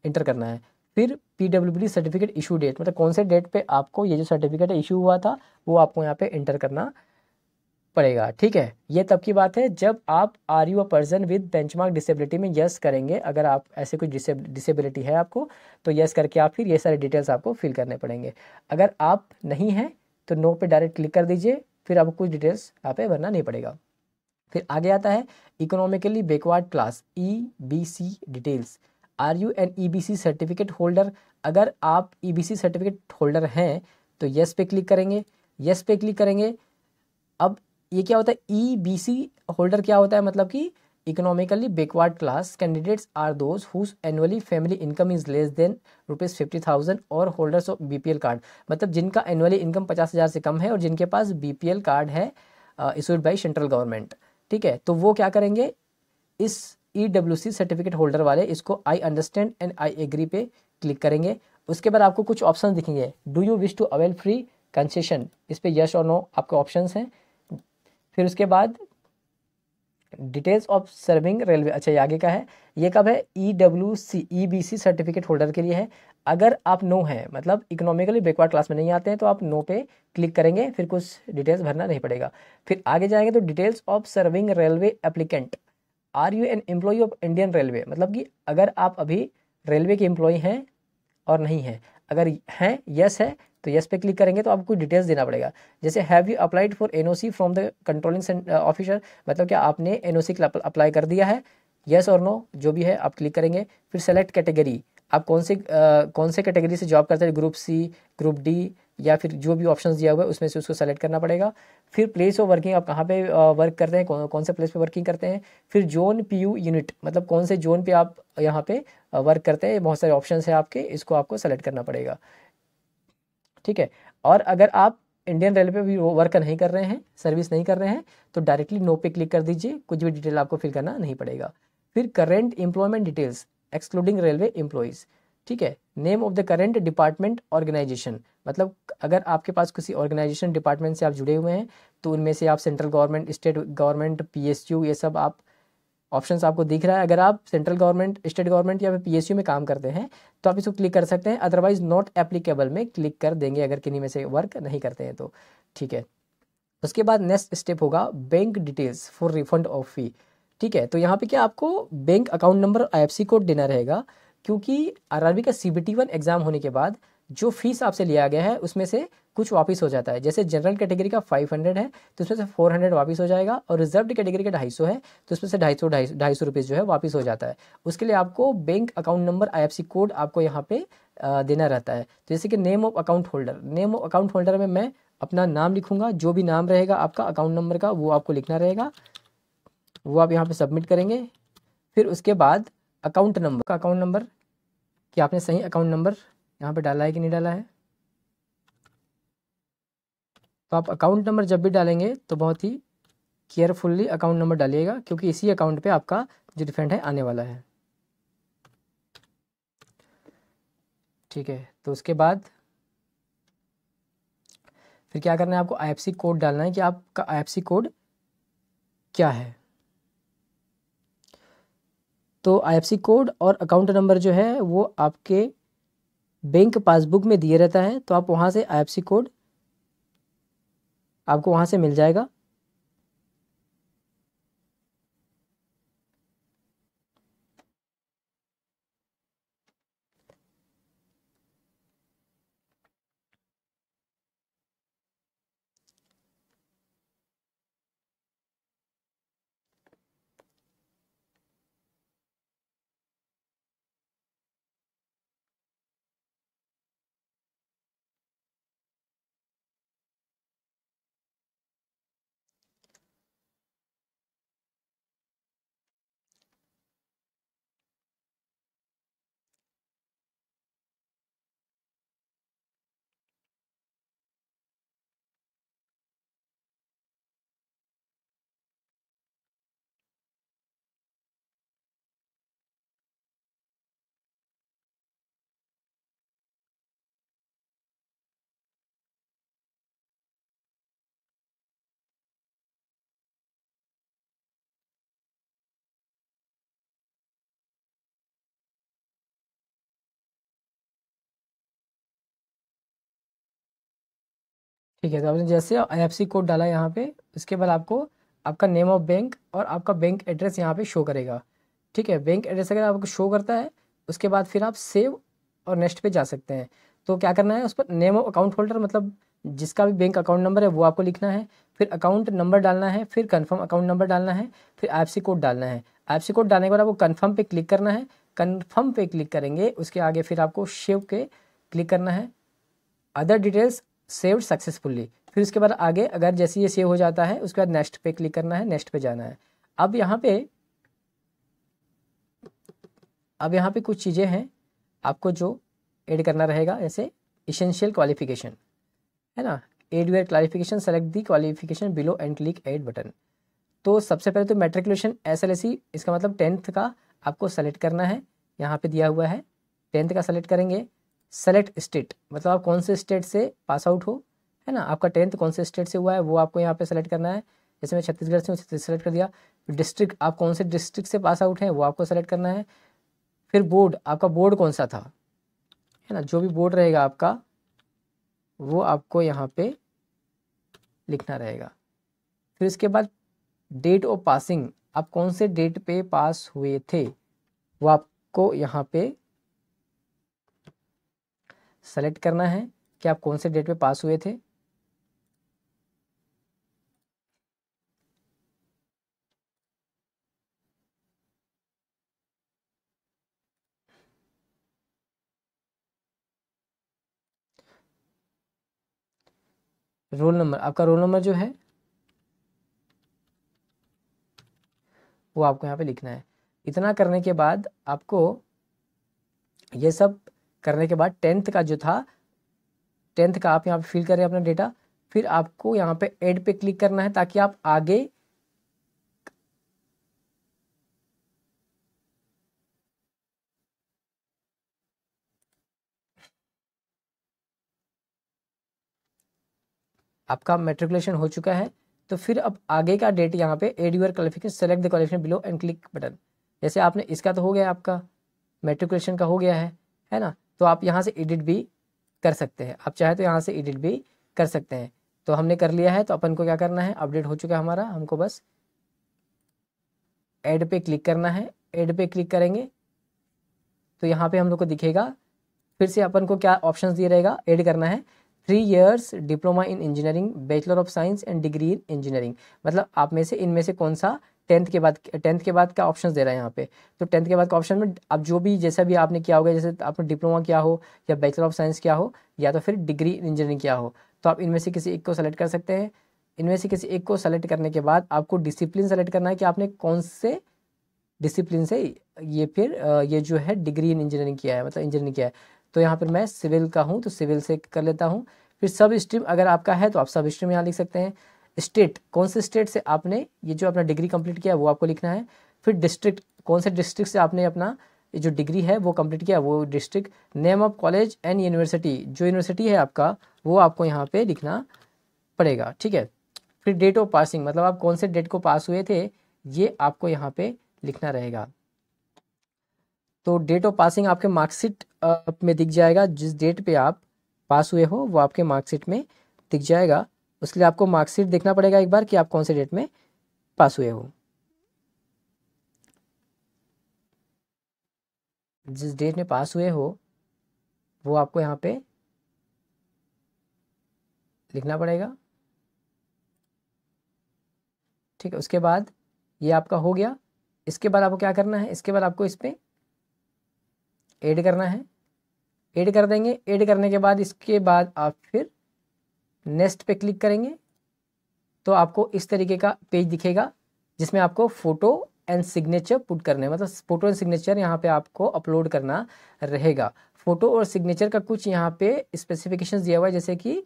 इंटर करना है फिर P W B D certificate issue date मतलब कौन से डेट पे आपको ये जो सर्टिफिकेट इशू हुआ था वो आपको यहाँ पे इंटर करना पड़ेगा ठीक है ये तब की बात है जब आप are you a person with benchmark disability में यस करेंगे अगर आप ऐसे कुछ डिसेबिलिटी है आपको तो यस करके आप फिर ये सारे डिटेल्स आपको फिल करने पड़ेंगे अगर आप नहीं हैं तो नो पे डायरेक्ट क्लिक कर दीजिए फिर आपको कुछ डिटेल्स यहाँ पे भरना नहीं पड़ेगा फिर आगे आता है economically backward class E B C details are you an E B C certificate holder अगर आप E B C certificate holder हैं तो यस पे क्लिक करेंगे यस पे क्लिक करेंगे ये क्या होता है ई बी सी होल्डर क्या होता है मतलब कि economically backward class candidates are those whose annually family income is less than rupees fifty thousand और holders of B P L card मतलब जिनका एनुअली इनकम पचास हज़ार से कम है और जिनके पास बी पी एल कार्ड है इशूड बाई सेंट्रल गवर्नमेंट ठीक है तो वो क्या करेंगे इस E W C certificate holder वाले इसको I understand and I agree पे क्लिक करेंगे उसके बाद आपको कुछ ऑप्शन दिखेंगे do you wish to avail free concession इस पर यश और नो आपके ऑप्शन हैं फिर उसके बाद डिटेल्स ऑफ सर्विंग रेलवे अच्छा ये आगे का है ये कब है E W C E B C certificate holder के लिए है अगर आप नो हैं मतलब इकोनॉमिकली बैकवर्ड क्लास में नहीं आते हैं तो आप नो पे क्लिक करेंगे फिर कुछ डिटेल्स भरना नहीं पड़ेगा फिर आगे जाएंगे तो details of serving railway applicant are you an employee of Indian railway मतलब कि अगर आप अभी रेलवे के एम्प्लॉय हैं और नहीं हैं अगर हैं यस है तो यस पे क्लिक करेंगे तो आपको कुछ डिटेल्स देना पड़ेगा जैसे have you applied for NOC from the controlling officer मतलब क्या आपने एनओसी अप्लाई कर दिया है यस और नो जो भी है आप क्लिक करेंगे फिर सेलेक्ट कैटेगरी आप कौन से आ, uh, कौन से कैटेगरी से जॉब करते हैं ग्रुप सी ग्रुप डी या फिर जो भी ऑप्शन दिया हुआ है उसमें से उसको सेलेक्ट करना पड़ेगा फिर प्लेस ऑफ वर्किंग आप कहाँ पे वर्क करते हैं कौन कौन से प्लेस पे वर्किंग करते हैं फिर जोन पी यू यूनिट मतलब कौन से जोन पे आप यहाँ पे वर्क करते हैं बहुत सारे ऑप्शन है आपके इसको आपको सेलेक्ट करना पड़ेगा ठीक है और अगर आप इंडियन रेलवे भी वर्क नहीं कर रहे हैं सर्विस नहीं कर रहे हैं तो डायरेक्टली नो पे क्लिक कर दीजिए कुछ भी डिटेल आपको फिल करना नहीं पड़ेगा फिर current employment details excluding railway employees ठीक है name of the current department organisation मतलब अगर आपके पास किसी ऑर्गेनाइजेशन डिपार्टमेंट से आप जुड़े हुए हैं तो उनमें से आप central government state government P ये सब आप ऑप्शन आपको दिख रहा है अगर आप सेंट्रल गवर्नमेंट स्टेट गवर्नमेंट या फिर पी में काम करते हैं तो आप इसको क्लिक कर सकते हैं अदरवाइज नॉट एप्लीकेबल में क्लिक कर देंगे अगर किन्हीं में से वर्क नहीं करते हैं तो ठीक है उसके बाद नेक्स्ट स्टेप होगा bank details for refund of fee ठीक है तो यहाँ पे क्या आपको bank account number I code देना रहेगा क्योंकि आर का C B T one exam होने के बाद जो फीस आपसे लिया गया है उसमें से कुछ वापस हो जाता है जैसे जनरल कैटेगरी का 500 है तो उसमें से 400 वापस हो जाएगा और रिजर्व कैटेगरी का 250 है तो उसमें से ढाई सौ ढाई सौ जो है वापस हो जाता है उसके लिए आपको bank account number I code आपको यहाँ पे देना रहता है तो जैसे कि name of account holder name of account holder में मैं अपना नाम लिखूंगा जो भी नाम रहेगा आपका अकाउंट नंबर का वो आपको लिखना रहेगा वो आप यहाँ पर सबमिट करेंगे फिर उसके बाद अकाउंट नंबर का अकाउंट नंबर कि आपने सही अकाउंट नंबर यहाँ पे डाला है कि नहीं डाला है तो आप अकाउंट नंबर जब भी डालेंगे तो बहुत ही केयरफुल्ली अकाउंट नंबर डालिएगा क्योंकि इसी अकाउंट पे आपका जो रिफंड है आने वाला है ठीक है तो उसके बाद फिर क्या करना है आपको आई कोड डालना है कि आपका आई कोड क्या है तो आई कोड और अकाउंट नंबर जो है वो आपके बैंक पासबुक में दिए रहता है तो आप वहाँ से आई कोड आपको वहाँ से मिल जाएगा ठीक है तो आपने जैसे आई कोड डाला यहाँ पे उसके बाद आपको आपका नेम ऑफ बैंक और आपका बैंक एड्रेस यहाँ पे शो करेगा ठीक है बैंक एड्रेस अगर आपको शो करता है उसके बाद फिर आप सेव और नेक्स्ट पे जा सकते हैं तो क्या करना है उस पर नेम ऑफ अकाउंट होल्डर मतलब जिसका भी बैंक अकाउंट नंबर है वो आपको लिखना है फिर अकाउंट नंबर डालना है फिर कन्फर्म अकाउंट नंबर डालना है फिर आई कोड डालना है आई कोड डालने के बाद आपको कन्फर्म पे क्लिक करना है कन्फर्म पे क्लिक करेंगे उसके आगे फिर आपको शेव के क्लिक करना है अदर डिटेल्स सेव्ड सक्सेसफुली फिर उसके बाद आगे अगर जैसे ये सेव हो जाता है उसके बाद नेक्स्ट पे क्लिक करना है नेक्स्ट पे जाना है अब यहाँ पे अब यहाँ पे कुछ चीज़ें हैं आपको जो ऐड करना रहेगा जैसे इसेंशियल क्वालिफिकेशन है ना add your qualification select the qualification below and click add button तो सबसे पहले तो मेट्रिकुलेशन एस एल इसका मतलब टेंथ का आपको सेलेक्ट करना है यहाँ पे दिया हुआ है टेंथ का सेलेक्ट करेंगे सेलेक्ट स्टेट मतलब आप कौन से स्टेट से पास आउट हो है ना आपका टेंथ कौन से स्टेट से हुआ है वो आपको यहाँ पे सेलेक्ट करना है जैसे मैं छत्तीसगढ़ से हूँ छत्तीसगढ़ सेलेक्ट कर दिया डिस्ट्रिक्ट आप कौन से डिस्ट्रिक्ट से पास आउट हैं वो आपको सेलेक्ट करना है फिर बोर्ड आपका बोर्ड कौन सा था है ना जो भी बोर्ड रहेगा आपका वो आपको यहाँ पे लिखना रहेगा फिर इसके बाद डेट ऑफ पासिंग आप कौन से डेट पे पास हुए थे वो आपको यहाँ पे सेलेक्ट करना है कि आप कौन से डेट पे पास हुए थे रोल नंबर आपका रोल नंबर जो है वो आपको यहाँ पे लिखना है इतना करने के बाद आपको ये सब करने के बाद टेंथ का जो था टेंथ का आप यहाँ पे फिल करें अपना डेटा फिर आपको यहाँ पे एड पे क्लिक करना है ताकि आप आगे आपका मेट्रिकुलेशन हो चुका है तो फिर अब आगे का डेट यहाँ पे add your qualification select the qualification below and click button जैसे आपने इसका तो हो गया आपका मेट्रिकुलेशन का हो गया है है ना तो आप यहाँ से एडिट भी कर सकते हैं आप चाहे तो यहाँ से एडिट भी कर सकते हैं तो हमने कर लिया है तो अपन को क्या करना है अपडेट हो चुका है हमारा हमको बस एड पे क्लिक करना है एड पे क्लिक करेंगे तो यहाँ पे हम लोग को दिखेगा फिर से अपन को क्या ऑप्शन दिए रहेगा एड करना है three years diploma in engineering bachelor of science and degree in engineering मतलब आप में से इनमें से कौन सा टेंथ के बाद टेंथ के बाद का ऑप्शन दे रहा है यहाँ पे तो टेंथ के बाद का ऑप्शन में आप जो भी जैसा भी आपने किया होगा जैसे आपने डिप्लोमा किया हो या बैचलर ऑफ साइंस किया हो या तो फिर डिग्री इंजीनियरिंग किया हो तो आप इनमें से किसी एक को सेलेक्ट कर सकते हैं इनमें से किसी एक को सेलेक्ट करने के बाद आपको डिसिप्लिन सेलेक्ट करना है कि आपने कौन से डिसिप्लिन से ये फिर ये जो है डिग्री इन इंजीनियरिंग किया है मतलब इंजीनियरिंग किया है तो यहाँ पर मैं सिविल का हूँ तो सिविल से कर लेता हूँ फिर सब स्ट्रीम अगर आपका है तो आप सब स्ट्रीम यहाँ लिख सकते हैं स्टेट कौन से स्टेट से आपने ये जो अपना डिग्री कंप्लीट किया वो आपको लिखना है फिर डिस्ट्रिक्ट कौन से डिस्ट्रिक्ट से आपने अपना जो डिग्री है वो कंप्लीट किया वो district name of college and university जो यूनिवर्सिटी है आपका वो आपको यहाँ पे लिखना पड़ेगा ठीक है फिर डेट ऑफ पासिंग मतलब आप कौन से डेट को पास हुए थे ये आपको यहाँ पे लिखना रहेगा तो डेट ऑफ पासिंग आपके मार्कशीट में दिख जाएगा जिस डेट पे आप पास हुए हो वो आपके मार्कशीट में दिख जाएगा उसके लिए आपको मार्कशीट देखना पड़ेगा एक बार कि आप कौन से डेट में पास हुए हो जिस डेट में पास हुए हो वो आपको यहाँ पे लिखना पड़ेगा ठीक है उसके बाद ये आपका हो गया इसके बाद आपको क्या करना है इसके बाद आपको इस पर ऐड करना है ऐड कर देंगे ऐड करने के बाद इसके बाद आप फिर नेक्स्ट पे क्लिक करेंगे तो आपको इस तरीके का पेज दिखेगा जिसमें आपको फ़ोटो एंड सिग्नेचर पुट करने मतलब फ़ोटो एंड सिग्नेचर यहाँ पे आपको अपलोड करना रहेगा फ़ोटो और सिग्नेचर का कुछ यहाँ पे स्पेसिफिकेशन दिया हुआ है जैसे कि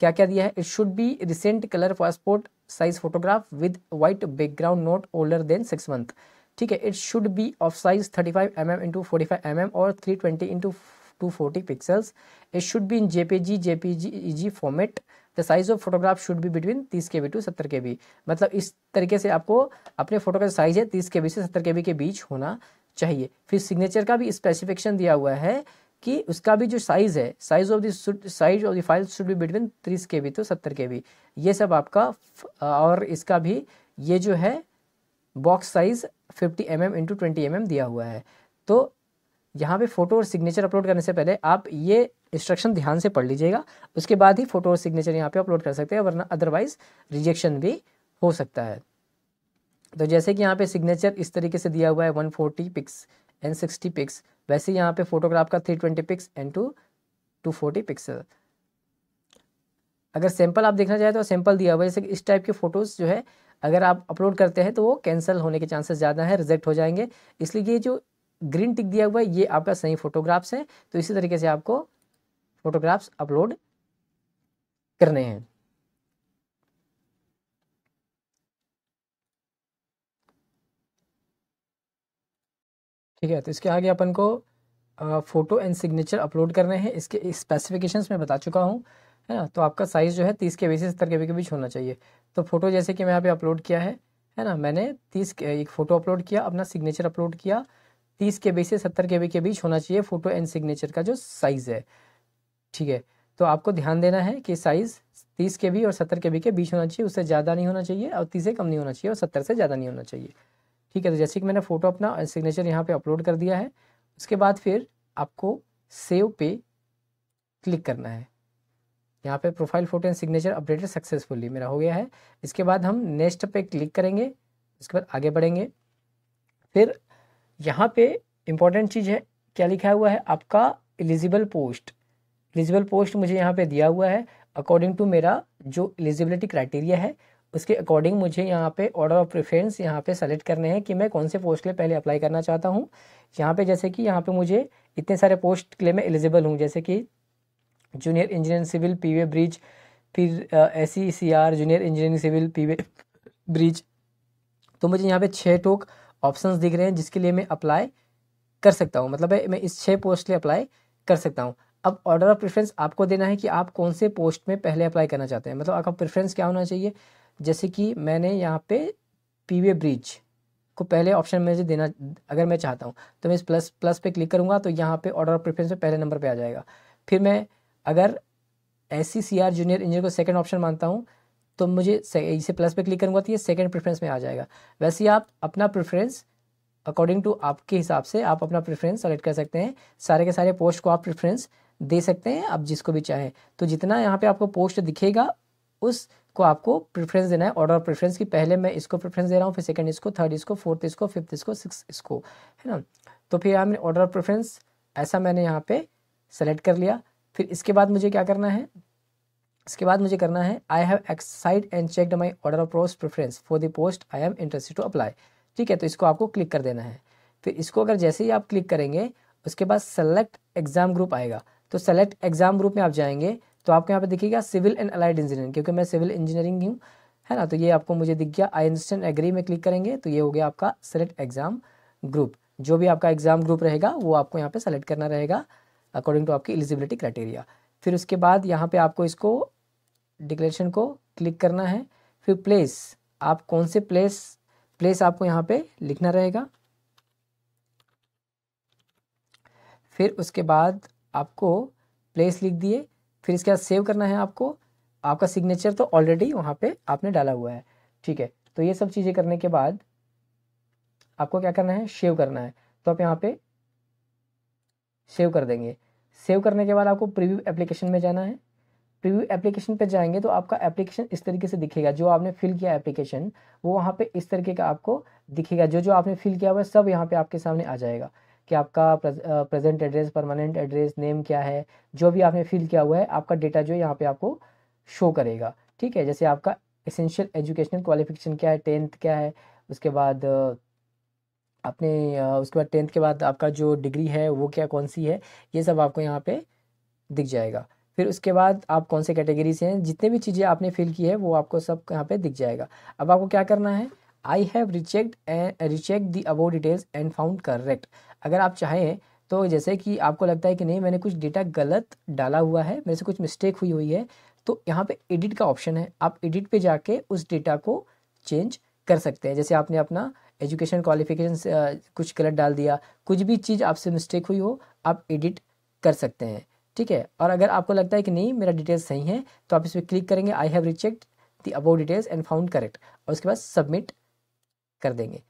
क्या क्या दिया है it should be recent colour passport size photograph with white background not older than six month ठीक है it should be of size thirty five M M into forty five M M और three twenty into two forty 240 pixels. It should be in G JPG e format. The size of photograph should be between तीस K B to सत्तर के B मतलब इस तरीके से आपको अपने फोटो का साइज है 30 के बी से सत्तर के बी के बीच होना चाहिए फिर सिग्नेचर का भी स्पेसिफिकेशन दिया हुआ है कि उसका भी जो साइज़ है size of the size of the file should be between तीस के बी टू सत्तर के बी ये सब आपका और इसका भी ये जो है box size fifty M M into twenty M M दिया हुआ है तो यहाँ पे फ़ोटो और सिग्नेचर अपलोड करने से पहले आप ये इंस्ट्रक्शन ध्यान से पढ़ लीजिएगा उसके बाद ही फ़ोटो और सिग्नेचर यहाँ पे अपलोड कर सकते हैं वरना अदरवाइज़ रिजेक्शन भी हो सकता है तो जैसे कि यहाँ पे सिग्नेचर इस तरीके से दिया हुआ है 140 forty pix and sixty pix वैसे यहाँ पे फोटोग्राफ का 320 twenty pix and two two forty pix अगर सैंपल आप देखना चाहें तो सैंपल दिया हुआ है जैसे इस टाइप के फ़ोटोज़ जो है अगर आप अपलोड करते हैं तो वो कैंसिल होने के चांसेस ज़्यादा हैं रिजेक्ट हो जाएंगे इसलिए ये जो ग्रीन टिक दिया हुआ है ये आपका सही फोटोग्राफ्स है तो इसी तरीके से आपको फोटोग्राफ्स अपलोड करने हैं ठीक है तो इसके आगे अपन को फ़ोटो एंड सिग्नेचर अपलोड करने हैं इसके स्पेसिफिकेशंस में बता चुका हूँ है ना तो आपका साइज़ जो है तीस के बीस सत्तर के के बीच होना चाहिए तो फोटो जैसे कि मैं यहाँ पे अपलोड किया है है ना मैंने तीस एक फ़ोटो अपलोड किया अपना सिग्नेचर अपलोड किया तीस के बी से सत्तर के बी के बीच होना चाहिए फोटो एंड सिग्नेचर का जो साइज़ है ठीक है तो आपको ध्यान देना है कि साइज़ तीस के बी और सत्तर के बी के बीच होना चाहिए उससे ज़्यादा नहीं होना चाहिए और तीस से कम नहीं होना चाहिए और सत्तर से ज़्यादा नहीं होना चाहिए ठीक है तो जैसे कि मैंने फ़ोटो अपना सिग्नेचर यहाँ पे अपलोड कर दिया है उसके बाद फिर आपको सेव पे क्लिक करना है यहाँ पे profile photo and signature updated successfully मेरा हो गया है इसके बाद हम नेक्स्ट पे क्लिक करेंगे उसके बाद आगे बढ़ेंगे फिर यहाँ पे इम्पोर्टेंट चीज़ है क्या लिखा हुआ है आपका एलिजिबल पोस्ट एलिजिबल पोस्ट मुझे यहाँ पे दिया हुआ है अकॉर्डिंग टू मेरा जो एलिजिबिलिटी क्राइटेरिया है उसके अकॉर्डिंग मुझे यहाँ पे ऑर्डर ऑफ प्रेफरेंस यहाँ पे सेलेक्ट करने हैं कि मैं कौन से पोस्ट के लिए पहले अप्लाई करना चाहता हूँ यहाँ पे जैसे कि यहाँ पे मुझे इतने सारे पोस्ट के लिए मैं एलिजिबल हूँ जैसे कि junior engineering civil P way bridge फिर S C C R junior engineering civil way bridge तो मुझे यहाँ पे छः टोक ऑप्शंस दिख रहे हैं जिसके लिए मैं अप्लाई कर सकता हूँ मतलब मैं इस छः पोस्ट लिए अप्लाई कर सकता हूँ अब ऑर्डर ऑफ प्रेफरेंस आपको देना है कि आप कौन से पोस्ट में पहले अप्लाई करना चाहते हैं मतलब आपका प्रेफरेंस क्या होना चाहिए जैसे कि मैंने यहाँ पे पी ब्रिज को पहले ऑप्शन में से देना अगर मैं चाहता हूँ तो मैं इस प्लस प्लस पे क्लिक करूँगा तो यहाँ पे ऑर्डर ऑफ प्रेफरेंस में पहले नंबर पे आ जाएगा फिर मैं अगर S C C R junior engineer को सेकंड ऑप्शन मानता हूँ तो मुझे इसे प्लस पे क्लिक करूंगा तो ये सेकेंड प्रेफरेंस में आ जाएगा वैसे ही आप अपना प्रेफरेंस अकॉर्डिंग टू आपके हिसाब से आप अपना प्रेफरेंस सेलेक्ट कर सकते हैं सारे के सारे पोस्ट को आप प्रेफरेंस दे सकते हैं आप जिसको भी चाहें तो जितना यहाँ पे आपको पोस्ट दिखेगा उस को आपको प्रेफरेंस देना है ऑर्डर प्रेफरेंस की पहले मैं इसको प्रेफरेंस दे रहा हूँ फिर सेकंड इसको थर्ड इसको फोर्थ इसको फिफ्थ इसको सिक्स इसको है ना तो फिर हमने ऑर्डर प्रेफरेंस ऐसा मैंने यहाँ पे सेलेक्ट कर लिया फिर इसके बाद मुझे क्या करना है इसके बाद मुझे करना है I have decided and checked my order of post preference for the post I am interested to apply ठीक है तो इसको आपको क्लिक कर देना है तो इसको अगर जैसे ही आप क्लिक करेंगे उसके बाद सेलेक्ट एग्जाम ग्रुप आएगा तो सेलेक्ट एग्जाम ग्रुप में आप जाएंगे तो आपको यहाँ पे दिखेगा सिविल एंड अलाइड इंजीनियरिंग क्योंकि मैं सिविल इंजीनियरिंग हूँ है ना तो ये आपको मुझे दिख गया आई अंडरस्टैंड एग्री में क्लिक करेंगे तो ये हो गया आपका सेलेक्ट एग्जाम ग्रुप जो भी आपका एग्जाम ग्रुप रहेगा वो आपको यहाँ पे सेलेक्ट करना रहेगा अकॉर्डिंग टू आपकी एलिजिबिलिटी क्राइटेरिया फिर उसके बाद यहाँ पे आपको इसको डिक्लेरेशन को क्लिक करना है फिर प्लेस आप कौन से प्लेस प्लेस आपको यहाँ पे लिखना रहेगा फिर उसके बाद आपको प्लेस लिख दिए फिर इसके बाद सेव करना है आपको आपका सिग्नेचर तो ऑलरेडी वहाँ पे आपने डाला हुआ है ठीक है तो ये सब चीज़ें करने के बाद आपको क्या करना है सेव करना है तो आप यहाँ पे सेव कर देंगे सेव करने के बाद आपको प्रीव्यू एप्लीकेशन में जाना है प्रीव्यू एप्लीकेशन पे जाएंगे तो आपका एप्लीकेशन इस तरीके से दिखेगा जो आपने फिल किया एप्लीकेशन वो वहाँ पे इस तरीके का आपको दिखेगा जो जो आपने फिल किया हुआ है सब यहाँ पे आपके सामने आ जाएगा कि आपका present address permanent address name क्या है जो भी आपने फिल किया हुआ है आपका डेटा जो है यहाँ पे आपको शो करेगा ठीक है जैसे आपका एसेंशियल एजुकेशनल क्वालिफिकेशन क्या है टेंथ क्या है उसके बाद अपने उसके बाद टेंथ के बाद आपका जो डिग्री है वो क्या कौन सी है ये सब आपको यहाँ पर दिख जाएगा फिर उसके बाद आप कौन से कैटेगरी से हैं जितने भी चीज़ें आपने फिल की है वो आपको सब यहाँ पे दिख जाएगा अब आपको क्या करना है I have rechecked and recheck the above details and found correct अगर आप चाहें तो जैसे कि आपको लगता है कि नहीं मैंने कुछ डेटा गलत डाला हुआ है मेरे से कुछ मिस्टेक हुई हुई है तो यहाँ पे एडिट का ऑप्शन है आप एडिट पे जाके उस डेटा को चेंज कर सकते हैं जैसे आपने अपना एजुकेशन क्वालिफिकेशन कुछ गलत डाल दिया कुछ भी चीज़ आपसे मिस्टेक हुई हो आप एडिट कर सकते हैं ठीक है और अगर आपको लगता है कि नहीं मेरा डिटेल्स सही है तो आप इस पर क्लिक करेंगे I have rechecked the about details and found correct और उसके बाद सबमिट कर देंगे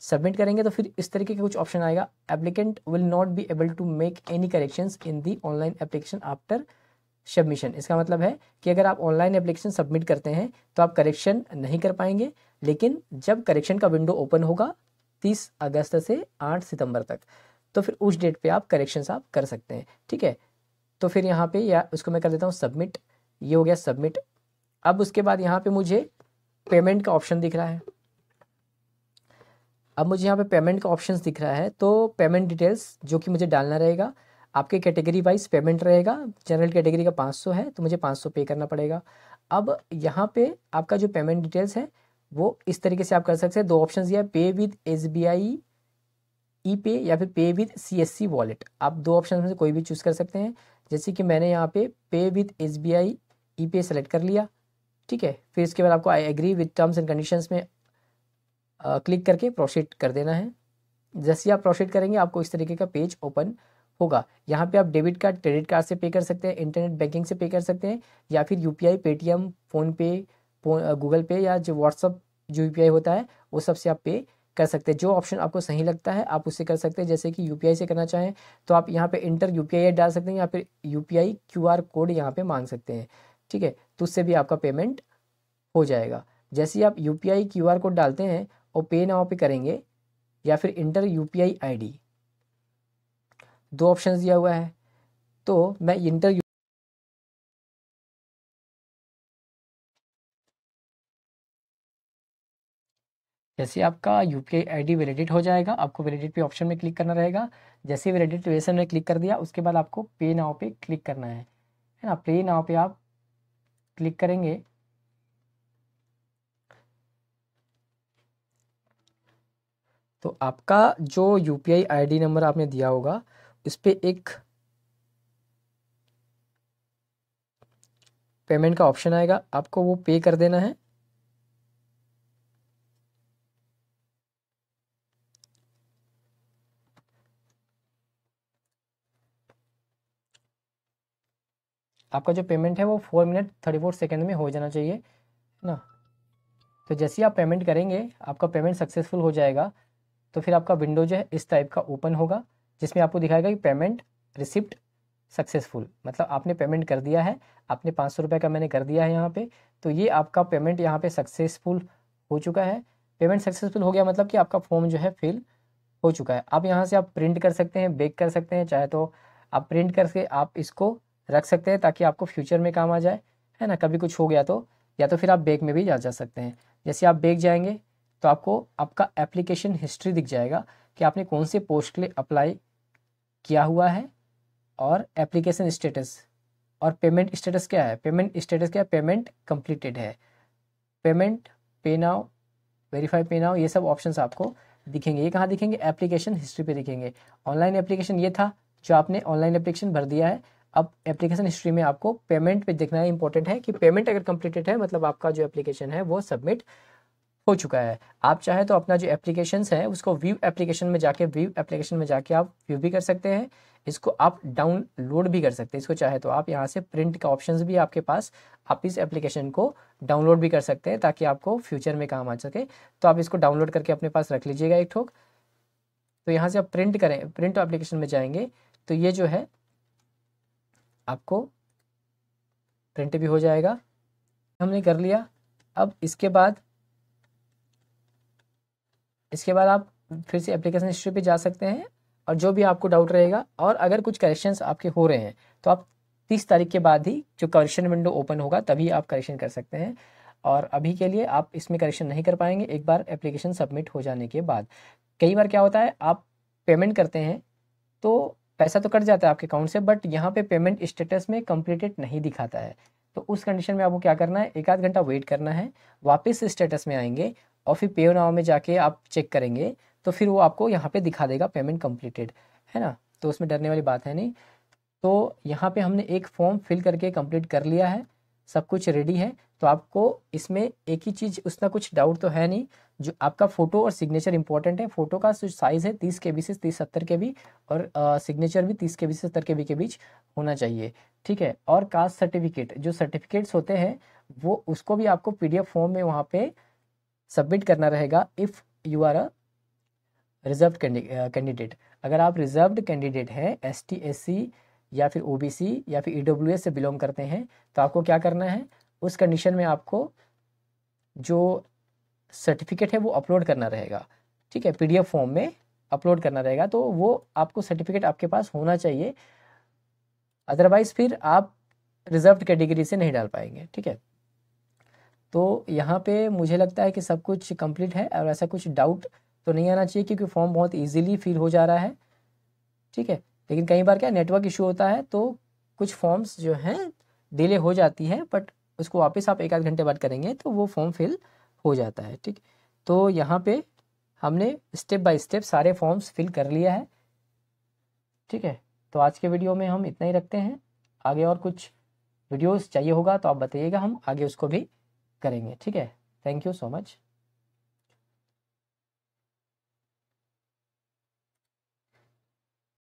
सबमिट करेंगे तो फिर इस तरीके का कुछ ऑप्शन आएगा applicant will not be able to make any corrections in the online application after submission इसका मतलब है कि अगर आप ऑनलाइन एप्लीकेशन सबमिट करते हैं तो आप करेक्शन नहीं कर पाएंगे लेकिन जब करेक्शन का विंडो ओपन होगा 30 अगस्त से 8 सितंबर तक तो फिर उस डेट पे आप करेक्शंस आप कर सकते हैं ठीक है तो फिर यहाँ पे या उसको मैं कर देता हूँ सबमिट ये हो गया सबमिट अब उसके बाद यहाँ पे मुझे पेमेंट का ऑप्शन दिख रहा है अब मुझे यहाँ पे पेमेंट का ऑप्शन दिख रहा है तो पेमेंट डिटेल्स जो कि मुझे डालना रहेगा आपके कैटेगरी वाइज पेमेंट रहेगा जनरल कैटेगरी का 500 है तो मुझे 500 पे करना पड़ेगा अब यहाँ पे आपका जो पेमेंट डिटेल्स है वो इस तरीके से आप कर सकते हैं दो ऑप्शन दिया है pay with S B I E pay या फिर pay with C S C wallet आप दो ऑप्शन में से कोई भी चूज़ कर सकते हैं जैसे कि मैंने यहाँ पे pay with S B I E pay select कर लिया ठीक है फिर इसके बाद आपको I agree with terms and condition में क्लिक करके प्रोसीड कर देना है जैसे आप प्रोसीड करेंगे आपको इस तरीके का पेज ओपन होगा यहाँ पे आप डेबिट कार्ड क्रेडिट कार्ड से पे कर सकते हैं इंटरनेट बैंकिंग से पे कर सकते हैं या फिर U P I Paytm PhonePe Google Pay या जो व्हाट्सअप जो यू होता है वो सबसे आप पे कर सकते हैं जो ऑप्शन आपको सही लगता है आप उससे कर सकते हैं जैसे कि यूपीआई से करना चाहें तो आप यहाँ पे इंटर यूपीआई डाल सकते हैं या फिर यूपीआई पी कोड यहाँ पे मांग सकते हैं ठीक है तो उससे भी आपका पेमेंट हो जाएगा जैसे ही आप U P I Q R code डालते हैं और पे नाव पे करेंगे या फिर enter U P I I D दो ऑप्शन दिया हुआ है तो मैं इंटर जैसे आपका यू पी आई वैलिडेट हो जाएगा आपको वैलिडेट पे ऑप्शन में क्लिक करना रहेगा जैसे वैलिडेट वैसे में क्लिक कर दिया उसके बाद आपको पे नाव पे क्लिक करना है है ना पे नाव पे आप क्लिक करेंगे तो आपका जो यू पी आई नंबर आपने दिया होगा उस पर एक पेमेंट का ऑप्शन आएगा आपको वो पे कर देना है आपका जो पेमेंट है वो four minute thirty four second में हो जाना चाहिए है ना तो जैसे ही आप पेमेंट करेंगे आपका पेमेंट सक्सेसफुल हो जाएगा तो फिर आपका विंडो जो है इस टाइप का ओपन होगा जिसमें आपको दिखाएगा कि पेमेंट रिसिप्ट सक्सेसफुल मतलब आपने पेमेंट कर दिया है आपने पाँच सौ रुपये का मैंने कर दिया है यहाँ पे तो ये आपका पेमेंट यहाँ पे सक्सेसफुल हो चुका है पेमेंट सक्सेसफुल हो गया मतलब कि आपका फॉर्म जो है फिल हो चुका है अब यहाँ से आप प्रिंट कर सकते हैं बेक कर सकते हैं चाहे तो आप प्रिंट करके आप इसको रख सकते हैं ताकि आपको फ्यूचर में काम आ जाए है ना कभी कुछ हो गया तो या तो फिर आप बैग में भी जा जा सकते हैं जैसे आप बैग जाएंगे तो आपको आपका एप्लीकेशन हिस्ट्री दिख जाएगा कि आपने कौन से पोस्ट के लिए अप्लाई किया हुआ है और एप्लीकेशन स्टेटस और पेमेंट स्टेटस क्या है पेमेंट स्टेटस क्या है पेमेंट कंप्लीटेड है payment pay now verify pay now ये सब ऑप्शन आपको दिखेंगे ये कहाँ दिखेंगे एप्लीकेशन हिस्ट्री पे दिखेंगे ऑनलाइन एप्लीकेशन ये था जो आपने ऑनलाइन एप्लीकेशन भर दिया है अब एप्लीकेशन हिस्ट्री में आपको पेमेंट पे देखना है इंपॉर्टेंट है कि पेमेंट अगर कंप्लीटेड है मतलब आपका जो एप्लीकेशन है वो सबमिट हो चुका है आप चाहे तो अपना जो एप्लीकेशन है उसको व्यू एप्लीकेशन में जाके व्यू एप्लीकेशन में जाके आप व्यू भी कर सकते हैं इसको आप डाउनलोड भी कर सकते हैं इसको चाहे तो आप यहाँ से प्रिंट का ऑप्शंस भी आपके पास आप इस एप्लीकेशन को डाउनलोड भी कर सकते हैं ताकि आपको फ्यूचर में काम आ सके तो आप इसको डाउनलोड करके अपने पास रख लीजिएगा एक ठोक तो यहाँ से आप प्रिंट करें प्रिंट एप्लीकेशन में जाएंगे तो ये जो है आपको प्रिंट भी हो जाएगा हमने कर लिया अब इसके बाद इसके बाद आप फिर से एप्लीकेशन हिस्ट्री पे जा सकते हैं और जो भी आपको डाउट रहेगा और अगर कुछ करेक्शन आपके हो रहे हैं तो आप तीस तारीख के बाद ही जो करेक्शन विंडो ओपन होगा तभी आप करेक्शन कर सकते हैं और अभी के लिए आप इसमें करेक्शन नहीं कर पाएंगे एक बार एप्लीकेशन सबमिट हो जाने के बाद कई बार क्या होता है आप पेमेंट करते हैं तो पैसा तो कट जाता है आपके अकाउंट से बट यहाँ पे पेमेंट स्टेटस में कंप्लीटेड नहीं दिखाता है तो उस कंडीशन में आपको क्या करना है एक आध घंटा वेट करना है वापस स्टेटस में आएंगे और फिर पे नाव में जाके आप चेक करेंगे तो फिर वो आपको यहाँ पे दिखा देगा पेमेंट कंप्लीटेड है ना तो उसमें डरने वाली बात है नहीं तो यहाँ पे हमने एक फॉर्म फिल करके कंप्लीट कर लिया है सब कुछ रेडी है तो आपको इसमें एक ही चीज़ उसका कुछ डाउट तो है नहीं जो आपका फ़ोटो और सिग्नेचर इंपॉर्टेंट है फ़ोटो का साइज़ है तीस के बी से तीस सत्तर के बी और सिग्नेचर भी तीस के बी से सत्तर के बी के बीच होना चाहिए ठीक है और कास्ट सर्टिफिकेट जो सर्टिफिकेट्स होते हैं वो उसको भी आपको पी फॉर्म में वहाँ पे सबमिट करना रहेगा if you are a reserve candidate अगर आप रिजर्व कैंडिडेट हैं एस टी एस सी या फिर ओ या फिर ई e से बिलोंग करते हैं तो आपको क्या करना है उस कंडीशन में आपको जो सर्टिफिकेट है वो अपलोड करना रहेगा ठीक है पीडीएफ फॉर्म में अपलोड करना रहेगा तो वो आपको सर्टिफिकेट आपके पास होना चाहिए अदरवाइज फिर आप रिजर्व कैटेगरी से नहीं डाल पाएंगे ठीक है तो यहाँ पे मुझे लगता है कि सब कुछ कंप्लीट है और ऐसा कुछ डाउट तो नहीं आना चाहिए क्योंकि फॉर्म बहुत इजीली फिल हो जा रहा है ठीक है लेकिन कई बार क्या नेटवर्क इशू होता है तो कुछ फॉर्म्स जो हैं डिले हो जाती है बट उसको वापस आप एक आध घंटे बाद करेंगे तो वो फॉर्म फिल हो जाता है ठीक तो यहाँ पे हमने स्टेप बाय स्टेप सारे फॉर्म्स फिल कर लिया है ठीक है तो आज के वीडियो में हम इतना ही रखते हैं आगे और कुछ वीडियोस चाहिए होगा तो आप बताइएगा हम आगे उसको भी करेंगे ठीक है थैंक यू सो मच